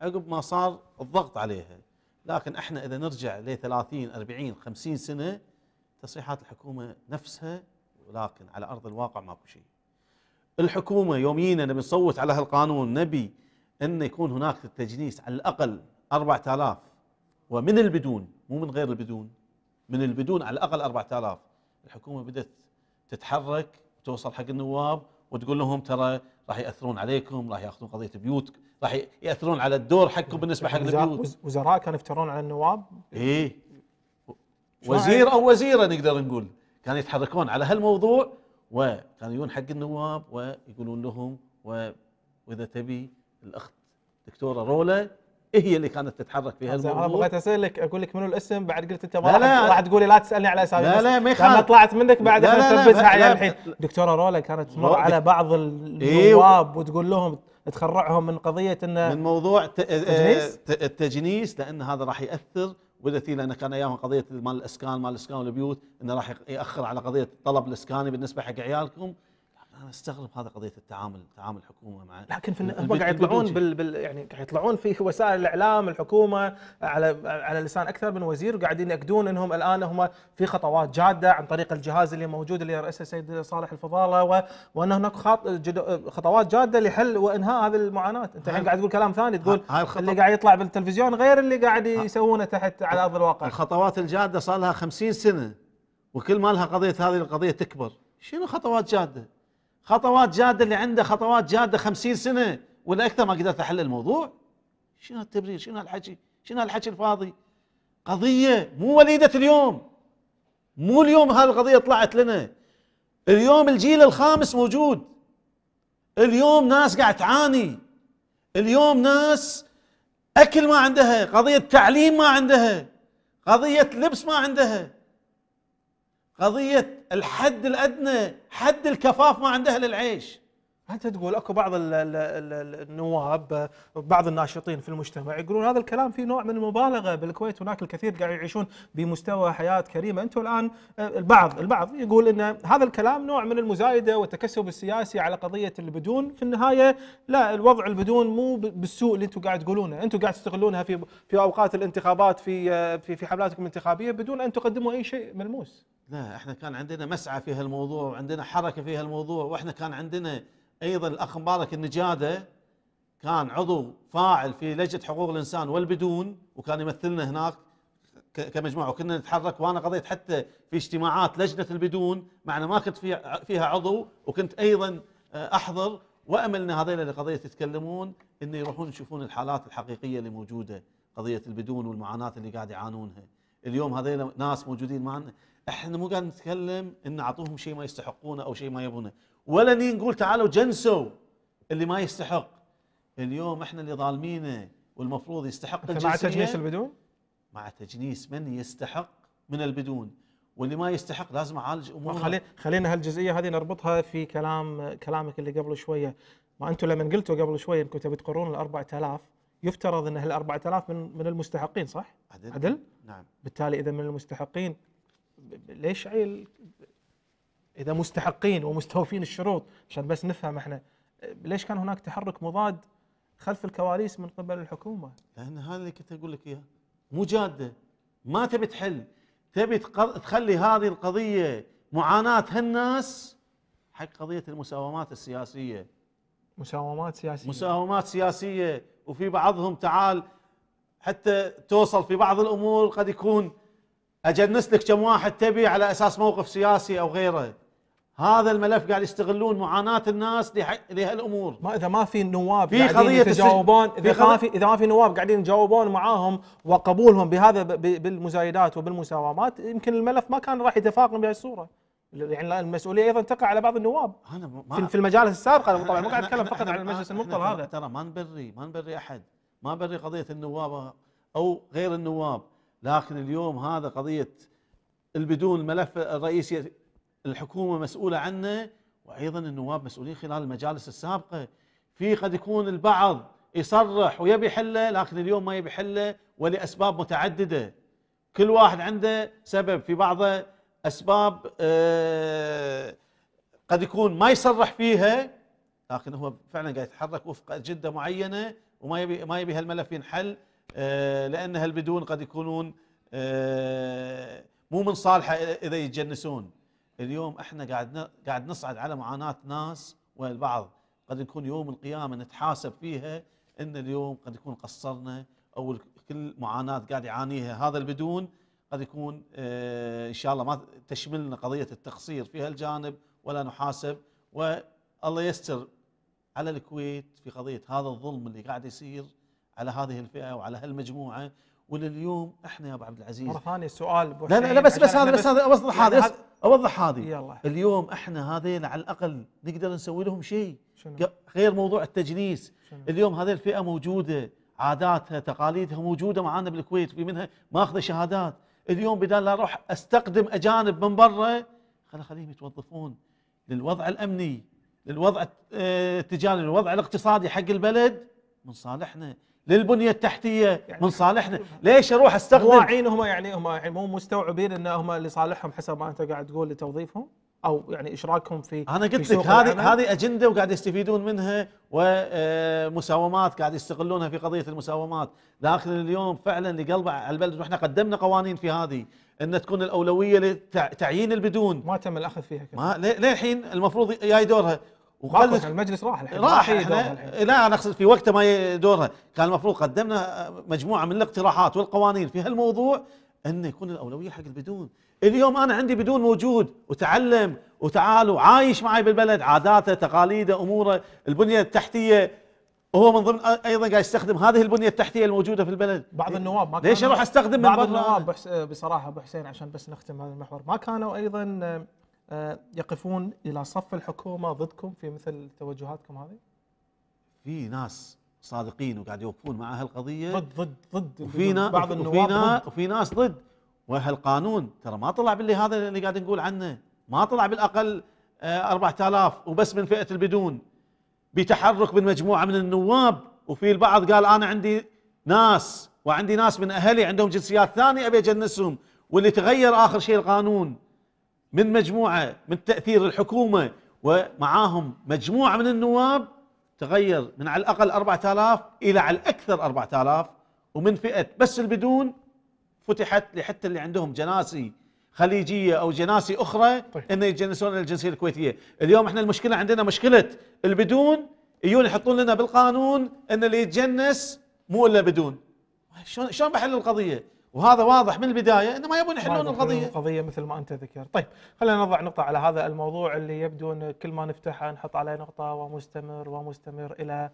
عقب ما صار الضغط عليها لكن احنا إذا نرجع ل 30 40 50 سنة تصريحات الحكومة نفسها ولكن على أرض الواقع ماكو شيء الحكومة يومينا نبي نصوت على هالقانون نبي أن يكون هناك التجنيس على الأقل 4000 ومن البدون مو من غير البدون من البدون على الاقل 4000 الحكومه بدات تتحرك توصل حق النواب وتقول لهم ترى راح ياثرون عليكم راح ياخذون قضيه بيوت راح ياثرون على الدور حقكم بالنسبه حق البيوت وزراء كانوا يفترون على النواب اي وزير او وزيره نقدر نقول كانوا يتحركون على هالموضوع وكانوا يجون حق النواب ويقولون لهم واذا تبي الاخت دكتوره رولا ايه هي اللي كانت تتحرك في هالموضوع؟ انا بغيت اسالك اقول لك منو الاسم بعد قلت انت ما راح تقولي لا تسالني على اسامي لا لا ما يخالف لما طلعت منك بعد اثبتها على الحين دكتوره رولا كانت تمر على بعض إيه، النواب وتقول لهم تخرعهم من قضيه انه من موضوع آه، آه، التجنيس التجنيس لان هذا راح ياثر بدتي لان كان اياهم قضيه مال الاسكان مال الاسكان والبيوت انه راح ياخر على قضيه الطلب الاسكاني بالنسبه حق عيالكم انا استغرب هذا قضيه التعامل تعامل الحكومه مع لكن في هم قاعد يطلعون بال, بال يعني قاعد يطلعون في وسائل الاعلام الحكومه على على لسان اكثر من وزير وقاعدين ياكدون انهم الان هم في خطوات جاده عن طريق الجهاز اللي موجود اللي يرأسه السيد صالح الفضاله و... وان هناك خطوات جاده لحل وانهاء هذه المعاناه، انت الحين قاعد تقول كلام ثاني تقول اللي قاعد يطلع بالتلفزيون غير اللي قاعد يسوونه تحت على ارض الواقع الخطوات الجاده صار لها 50 سنه وكل ما لها قضيه هذه القضيه تكبر شنو خطوات جاده؟ خطوات جاده اللي عنده خطوات جاده 50 سنه ولا اكثر ما قدرت احل الموضوع شنو هالتبرير شنو هالحكي شنو هالحكي الفاضي قضيه مو وليده اليوم مو اليوم هالقضيه طلعت لنا اليوم الجيل الخامس موجود اليوم ناس قاعد تعاني اليوم ناس اكل ما عندها قضيه تعليم ما عندها قضيه لبس ما عندها قضية الحد الأدنى حد الكفاف ما عند أهل العيش انت تقول اكو بعض ال ال الـ النواب بعض الناشطين في المجتمع يقولون هذا الكلام فيه نوع من المبالغه بالكويت هناك الكثير قاعد يعيشون بمستوى حياه كريمه انتم الان البعض البعض يقول ان هذا الكلام نوع من المزايده والتكسب السياسي على قضيه البدون في النهايه لا الوضع البدون مو بالسوء اللي انتم قاعد تقولونه انتم قاعد تستغلونها في في اوقات الانتخابات في في في حملاتكم الانتخابيه بدون ان تقدموا اي شيء ملموس لا احنا كان عندنا مسعى في هالموضوع وعندنا حركه في هالموضوع واحنا كان عندنا ايضا الاخ مبارك النجاده كان عضو فاعل في لجنه حقوق الانسان والبدون وكان يمثلنا هناك كمجموعه وكنا نتحرك وانا قضيت حتى في اجتماعات لجنه البدون معنا ما كنت فيها عضو وكنت ايضا آه، احضر ان هذول اللي قضيه يتكلمون انه يروحون يشوفون الحالات الحقيقيه اللي موجوده قضيه البدون والمعاناه اللي قاعد يعانونها اليوم هذول ناس موجودين معنا احنا مو قاعد نتكلم ان اعطوهم شيء ما يستحقونه او شيء ما يبونه ولا ني نقول تعالوا جنسوا اللي ما يستحق اليوم احنا اللي ظالمينه والمفروض يستحق الجنسيه مع تجنيس البدون مع تجنيس من يستحق من البدون واللي ما يستحق لازم اعالج اموره خلي خلينا هالجزئيه هذه نربطها في كلام كلامك اللي قبل شويه ما انتم لما قلتوا قبل شويه انكم تبي تقرون ال 4000 يفترض ان هال 4000 من من المستحقين صح؟ عدل؟ عدل؟ نعم بالتالي اذا من المستحقين ليش عيل اذا مستحقين ومستوفين الشروط عشان بس نفهم احنا ليش كان هناك تحرك مضاد خلف الكواليس من قبل الحكومه؟ لان هذا اللي كنت اقول لك اياه مو جاده ما تبي تحل تبي تخلي هذه القضيه معاناه هالناس حق قضيه المساومات السياسيه مساومات سياسيه مساومات سياسيه وفي بعضهم تعال حتى توصل في بعض الامور قد يكون اجنس لك كم واحد تبي على اساس موقف سياسي او غيره هذا الملف قاعد يستغلون معاناه الناس لهالامور ما اذا ما في نواب في قضيه يتجاوبون اذا ما في اذا ما في نواب قاعدين يتجاوبون معاهم وقبولهم بهذا بالمزايدات وبالمساومات يمكن الملف ما كان راح يتفاقم بهالصوره يعني المسؤوليه ايضا تقع على بعض النواب انا ما في المجالس السابقه طبعا ما قاعد اتكلم فقط عن المجلس المبطل هذا ترى ما نبري ما نبري احد ما نبري قضيه النواب او غير النواب لكن اليوم هذا قضيه البدون الملف الرئيسي الحكومه مسؤوله عنه وايضا النواب مسؤولين خلال المجالس السابقه في قد يكون البعض يصرح ويبي حله لكن اليوم ما يبي حله ولاسباب متعدده كل واحد عنده سبب في بعضه اسباب آه، قد يكون ما يصرح فيها لكن هو فعلا قاعد يتحرك وفق اجنده معينه وما يبي ما يبي هالملف ينحل آه، لان هالبدون قد يكونون آه، مو من صالحه اذا يتجنسون اليوم احنا قاعد قاعد نصعد على معاناه ناس والبعض قد يكون يوم القيامه نتحاسب فيها ان اليوم قد يكون قصرنا او كل معاناه قاعد يعانيها هذا البدون قد يكون آه، ان شاء الله ما تشملنا قضيه التقصير في هالجانب ولا نحاسب والله يستر على الكويت في قضيه هذا الظلم اللي قاعد يصير على هذه الفئه وعلى هالمجموعه ولليوم احنا يا ابو عبد العزيز مره ثانيه السؤال لا لا, لا بس بس هذا يعني بس هذا اوضح هذا اوضح هذه يلا اليوم احنا هذين على الاقل نقدر نسوي لهم شيء غير موضوع التجنيس شنو؟ اليوم هذه الفئه موجوده عاداتها تقاليدها موجوده معانا بالكويت في منها ماخذه شهادات اليوم بدال لا اروح استقدم اجانب من برا خل اخليهم يتوظفون للوضع الامني للوضع آه، التجاري للوضع الاقتصادي حق البلد من صالحنا للبنيه التحتيه يعني من صالحنا ليش اروح استخدم واعيين هم يعني هم يعني مو مستوعبين ان هم لصالحهم حسب ما انت قاعد تقول لتوظيفهم او يعني اشراكهم في انا قلت لك هذه هذه اجنده وقاعد يستفيدون منها ومساومات آه، قاعد يستغلونها في قضيه المساومات داخل اليوم فعلا لقلب البلد واحنا قدمنا قوانين في هذه ان تكون الاولويه لتعيين البدون ما تم الاخذ فيها كده. ما للحين المفروض جاي دورها وقال المجلس راح الحين راح احنا لا انا اقصد في وقته ما دورها كان المفروض قدمنا آه، مجموعه من الاقتراحات والقوانين في هالموضوع انه يكون الاولويه حق البدون اليوم انا عندي بدون موجود وتعلم وتعال وعايش معي بالبلد عاداته تقاليده اموره البنيه التحتيه وهو من ضمن ايضا قاعد يستخدم هذه البنيه التحتيه الموجوده في البلد بعض النواب ما ليش اروح استخدم من بعض النواب بصراحه ابو حسين عشان بس نختم هذا المحور ما كانوا ايضا آه، يقفون الى صف الحكومه ضدكم في مثل توجهاتكم هذه؟ في ناس صادقين وقاعد يوقفون مع هالقضيه ضد ضد ضد وفينا بعض النواب وفي, وفي ناس ضد وهالقانون ترى ما طلع باللي هذا اللي قاعد نقول عنه ما طلع بالاقل 4000 آه، وبس من فئه البدون بتحرك من مجموعه من النواب وفي البعض قال انا عندي ناس وعندي ناس من اهلي عندهم جنسيات ثانيه ابي اجنسهم واللي تغير اخر شيء القانون من مجموعه من تاثير الحكومه ومعاهم مجموعه من النواب تغير من على الاقل 4000 الى على الاكثر 4000 ومن فئه بس البدون فتحت لحتى اللي عندهم جناسي خليجيه او جناسي اخرى طيب. انه يتجنسون الجنسيه الكويتيه، اليوم احنا المشكله عندنا مشكله البدون يجون يحطون لنا بالقانون ان اللي يتجنس مو الا بدون. شلون شلون بحل القضيه؟ وهذا واضح من البدايه انه ما يبون يحلون القضيه القضيه مثل ما انت ذكرت طيب خلينا نضع نقطه على هذا الموضوع اللي يبدو ان كل ما نفتحه نحط عليه نقطه ومستمر ومستمر الى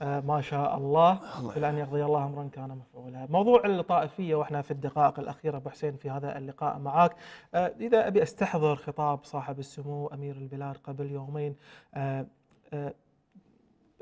آه، ما شاء الله, الى ان يقضي الله امرا كان مفعولا موضوع الطائفيه واحنا في الدقائق الاخيره ابو حسين في هذا اللقاء معك آه، اذا ابي استحضر خطاب صاحب السمو امير البلاد قبل يومين آه،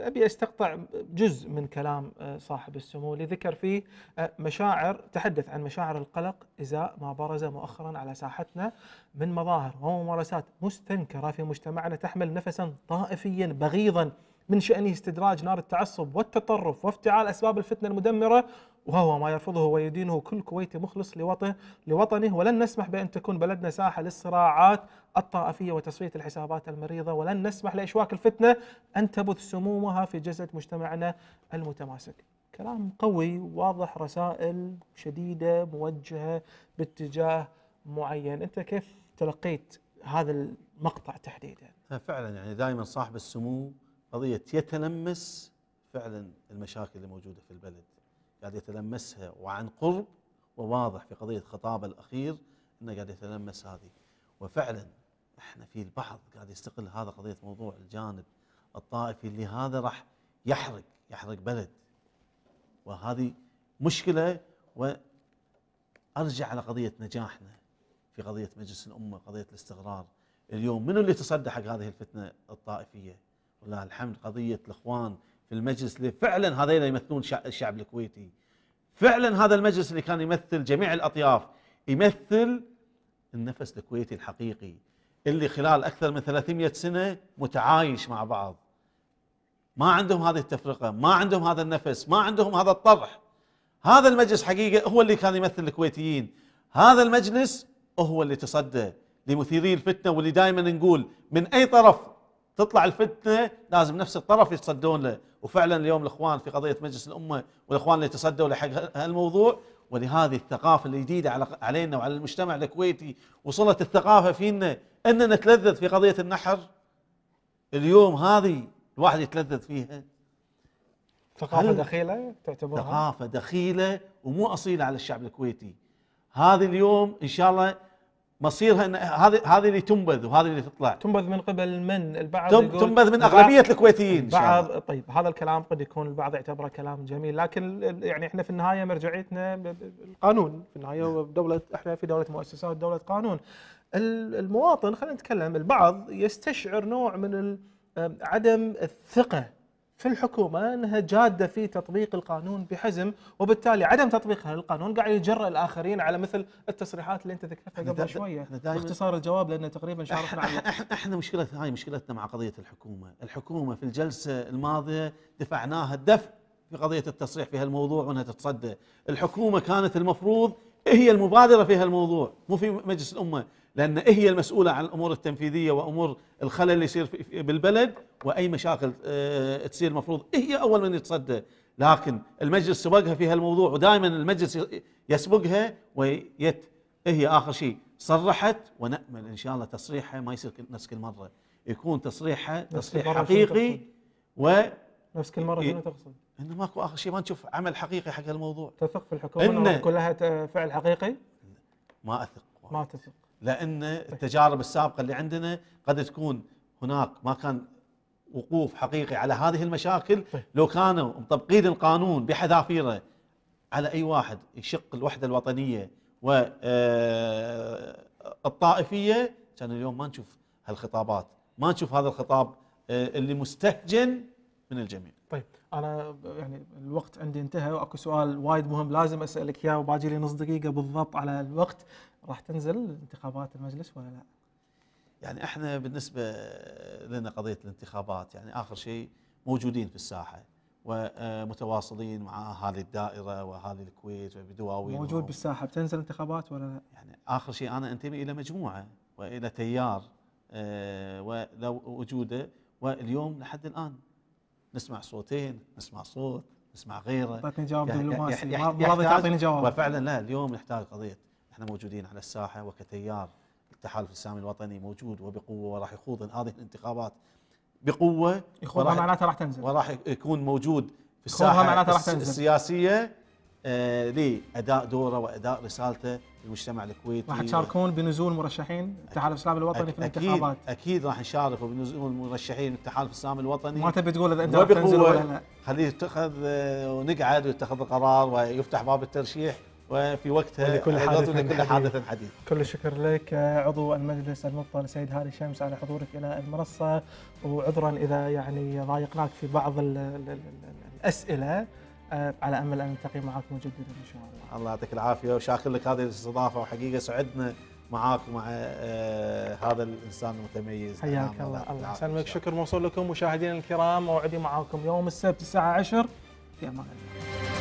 ابي استقطع جزء من كلام آه، صاحب السمو اللي ذكر فيه آه، مشاعر تحدث عن مشاعر القلق ازاء ما برز مؤخرا على ساحتنا من مظاهر وممارسات مستنكره في مجتمعنا تحمل نفسا طائفيا بغيضا من شأنه استدراج نار التعصب والتطرف وافتعال أسباب الفتنة المدمرة وهو ما يرفضه ويدينه كل كويتي مخلص لوطنه لوطنه ولن نسمح بان تكون بلدنا ساحه للصراعات الطائفيه وتصفية الحسابات المريضه ولن نسمح لاشواك الفتنه ان تبث سمومها في جسد مجتمعنا المتماسك. كلام قوي واضح رسائل شديده موجهه باتجاه معين، انت كيف تلقيت هذا المقطع تحديدا؟ فعلا يعني دائما صاحب السمو قضيه يتلمس فعلا المشاكل اللي موجوده في البلد. قاعد يتلمسها وعن قرب وواضح في قضيه خطابه الاخير انه قاعد يتلمس هذه وفعلا احنا في البعض قاعد يستغل هذا قضيه موضوع الجانب الطائفي اللي هذا راح يحرق يحرق بلد وهذه مشكله وارجع على قضيه نجاحنا في قضيه مجلس الامه قضيه الاستقرار اليوم منو اللي تصدى حق هذه الفتنه الطائفيه؟ والله الحمد قضيه الاخوان في المجلس اللي فعلا هذين يمثلون الشعب الكويتي فعلا هذا المجلس اللي كان يمثل جميع الاطياف يمثل النفس الكويتي الحقيقي اللي خلال اكثر من 300 سنه متعايش مع بعض ما عندهم هذه التفرقه ما عندهم هذا النفس ما عندهم هذا الطرح هذا المجلس حقيقه هو اللي كان يمثل الكويتيين هذا المجلس هو اللي تصدى لمثيري الفتنه واللي دائما نقول من اي طرف تطلع الفتنه لازم نفس الطرف يتصدون له وفعلا اليوم الاخوان في قضيه مجلس الامه والاخوان اللي تصدوا لحق هالموضوع ولهذه الثقافه الجديده علينا وعلى المجتمع الكويتي وصلت الثقافه فينا ان نتلذذ في قضيه النحر اليوم هذه الواحد يتلذذ فيها ثقافه دخيله تعتبرها ثقافه دخيله ومو اصيله على الشعب الكويتي هذه اليوم ان شاء الله مصيرها ان هذه هذه اللي تنبذ وهذه اللي تطلع تنبذ من قبل من البعض تنبذ من اغلبيه الكويتيين بعض طيب هذا الكلام قد يكون البعض يعتبره كلام جميل لكن يعني احنا في النهايه مرجعيتنا القانون في النهايه دوله احنا في دوله مؤسسات دوله قانون المواطن خلينا نتكلم البعض يستشعر نوع من عدم الثقه في الحكومه انها جاده في تطبيق القانون بحزم وبالتالي عدم تطبيق هذا القانون قاعد يجرأ الاخرين على مثل التصريحات اللي انت ذكرتها قبل شويه باختصار الجواب لان تقريبا شارحنا احنا, احنا مشكله هاي مشكلتنا مع قضيه الحكومه، الحكومه في الجلسه الماضيه دفعناها الدفع في قضيه التصريح في هالموضوع وانها تتصدى، الحكومه كانت المفروض هي المبادره في هالموضوع مو في مجلس الامه، لان إيه هي المسؤوله عن الامور التنفيذيه وامور الخلل اللي يصير بالبلد واي مشاكل آه، تصير المفروض إيه هي اول من يتصدى لكن المجلس سبقها في هالموضوع ودائما المجلس يسبقها ويت إيه هي اخر شيء صرحت ونامل ان شاء الله تصريحها ما يصير نفس كل مره يكون تصريحها تصريح حقيقي و نفس كل مره شنو تقصد؟ انه ماكو اخر شيء ما نشوف عمل حقيقي حق الموضوع تثق في الحكومه إن كلها فعل حقيقي؟ ما اثق ما تثق لان التجارب السابقه اللي عندنا قد تكون هناك ما كان وقوف حقيقي على هذه المشاكل طيب. لو كانوا مطبقين القانون بحذافيره على اي واحد يشق الوحده الوطنيه و آه، الطائفيه كان اليوم ما نشوف هالخطابات ما نشوف هذا الخطاب آه، اللي مستهجن من الجميع طيب انا يعني الوقت عندي انتهى واكو سؤال وايد مهم لازم اسالك اياه وباجي لي نص دقيقه بالضبط على الوقت راح تنزل انتخابات المجلس ولا لا؟ يعني احنا بالنسبه لنا قضيه الانتخابات يعني اخر شيء موجودين في الساحه ومتواصلين مع اهالي الدائره واهالي الكويت وبدواوين موجود بالساحه بتنزل انتخابات ولا لا؟ يعني اخر شيء انا انتمي الى مجموعه والى تيار آه، ولو وجوده واليوم لحد الان نسمع صوتين نسمع صوت نسمع غيره اعطيتني جواب دبلوماسي يعني ما راضي تعطيني جواب وفعلا لا اليوم نحتاج قضيه احنا موجودين على الساحه وكتيار التحالف الاسلامي الوطني موجود وبقوه وراح يخوض هذه الانتخابات بقوه يخوضها معناتها راح تنزل وراح يكون موجود في الساحه السياسيه آه لاداء دوره واداء رسالته للمجتمع الكويتي راح تشاركون بنزول مرشحين التحالف الاسلامي الوطني في الانتخابات اكيد اكيد راح نشارك بنزول مرشحين التحالف الاسلامي الوطني ما تبي تقول اذا انت راح تنزل ولا لا خليه يتخذ آه، ونقعد ويتخذ القرار ويفتح باب الترشيح وفي وقتها لكل حادث, لكل حادث حديث كل الشكر لك عضو المجلس المبطل سيد هاري شمس على حضورك إلى المنصة وعذرا إذا يعني ضايقناك في بعض الـ الـ الـ الأسئلة آه، على امل ان نلتقي معك مجددا ان شاء الله. الله يعطيك العافيه وشاكر لك هذه الاستضافه وحقيقه سعدنا معاك ومع آه، آه، هذا الانسان المتميز. حياك الله الله يسلمك شكر موصول لكم مشاهدينا الكرام موعدي معاكم يوم السبت الساعه 10 في امان الله.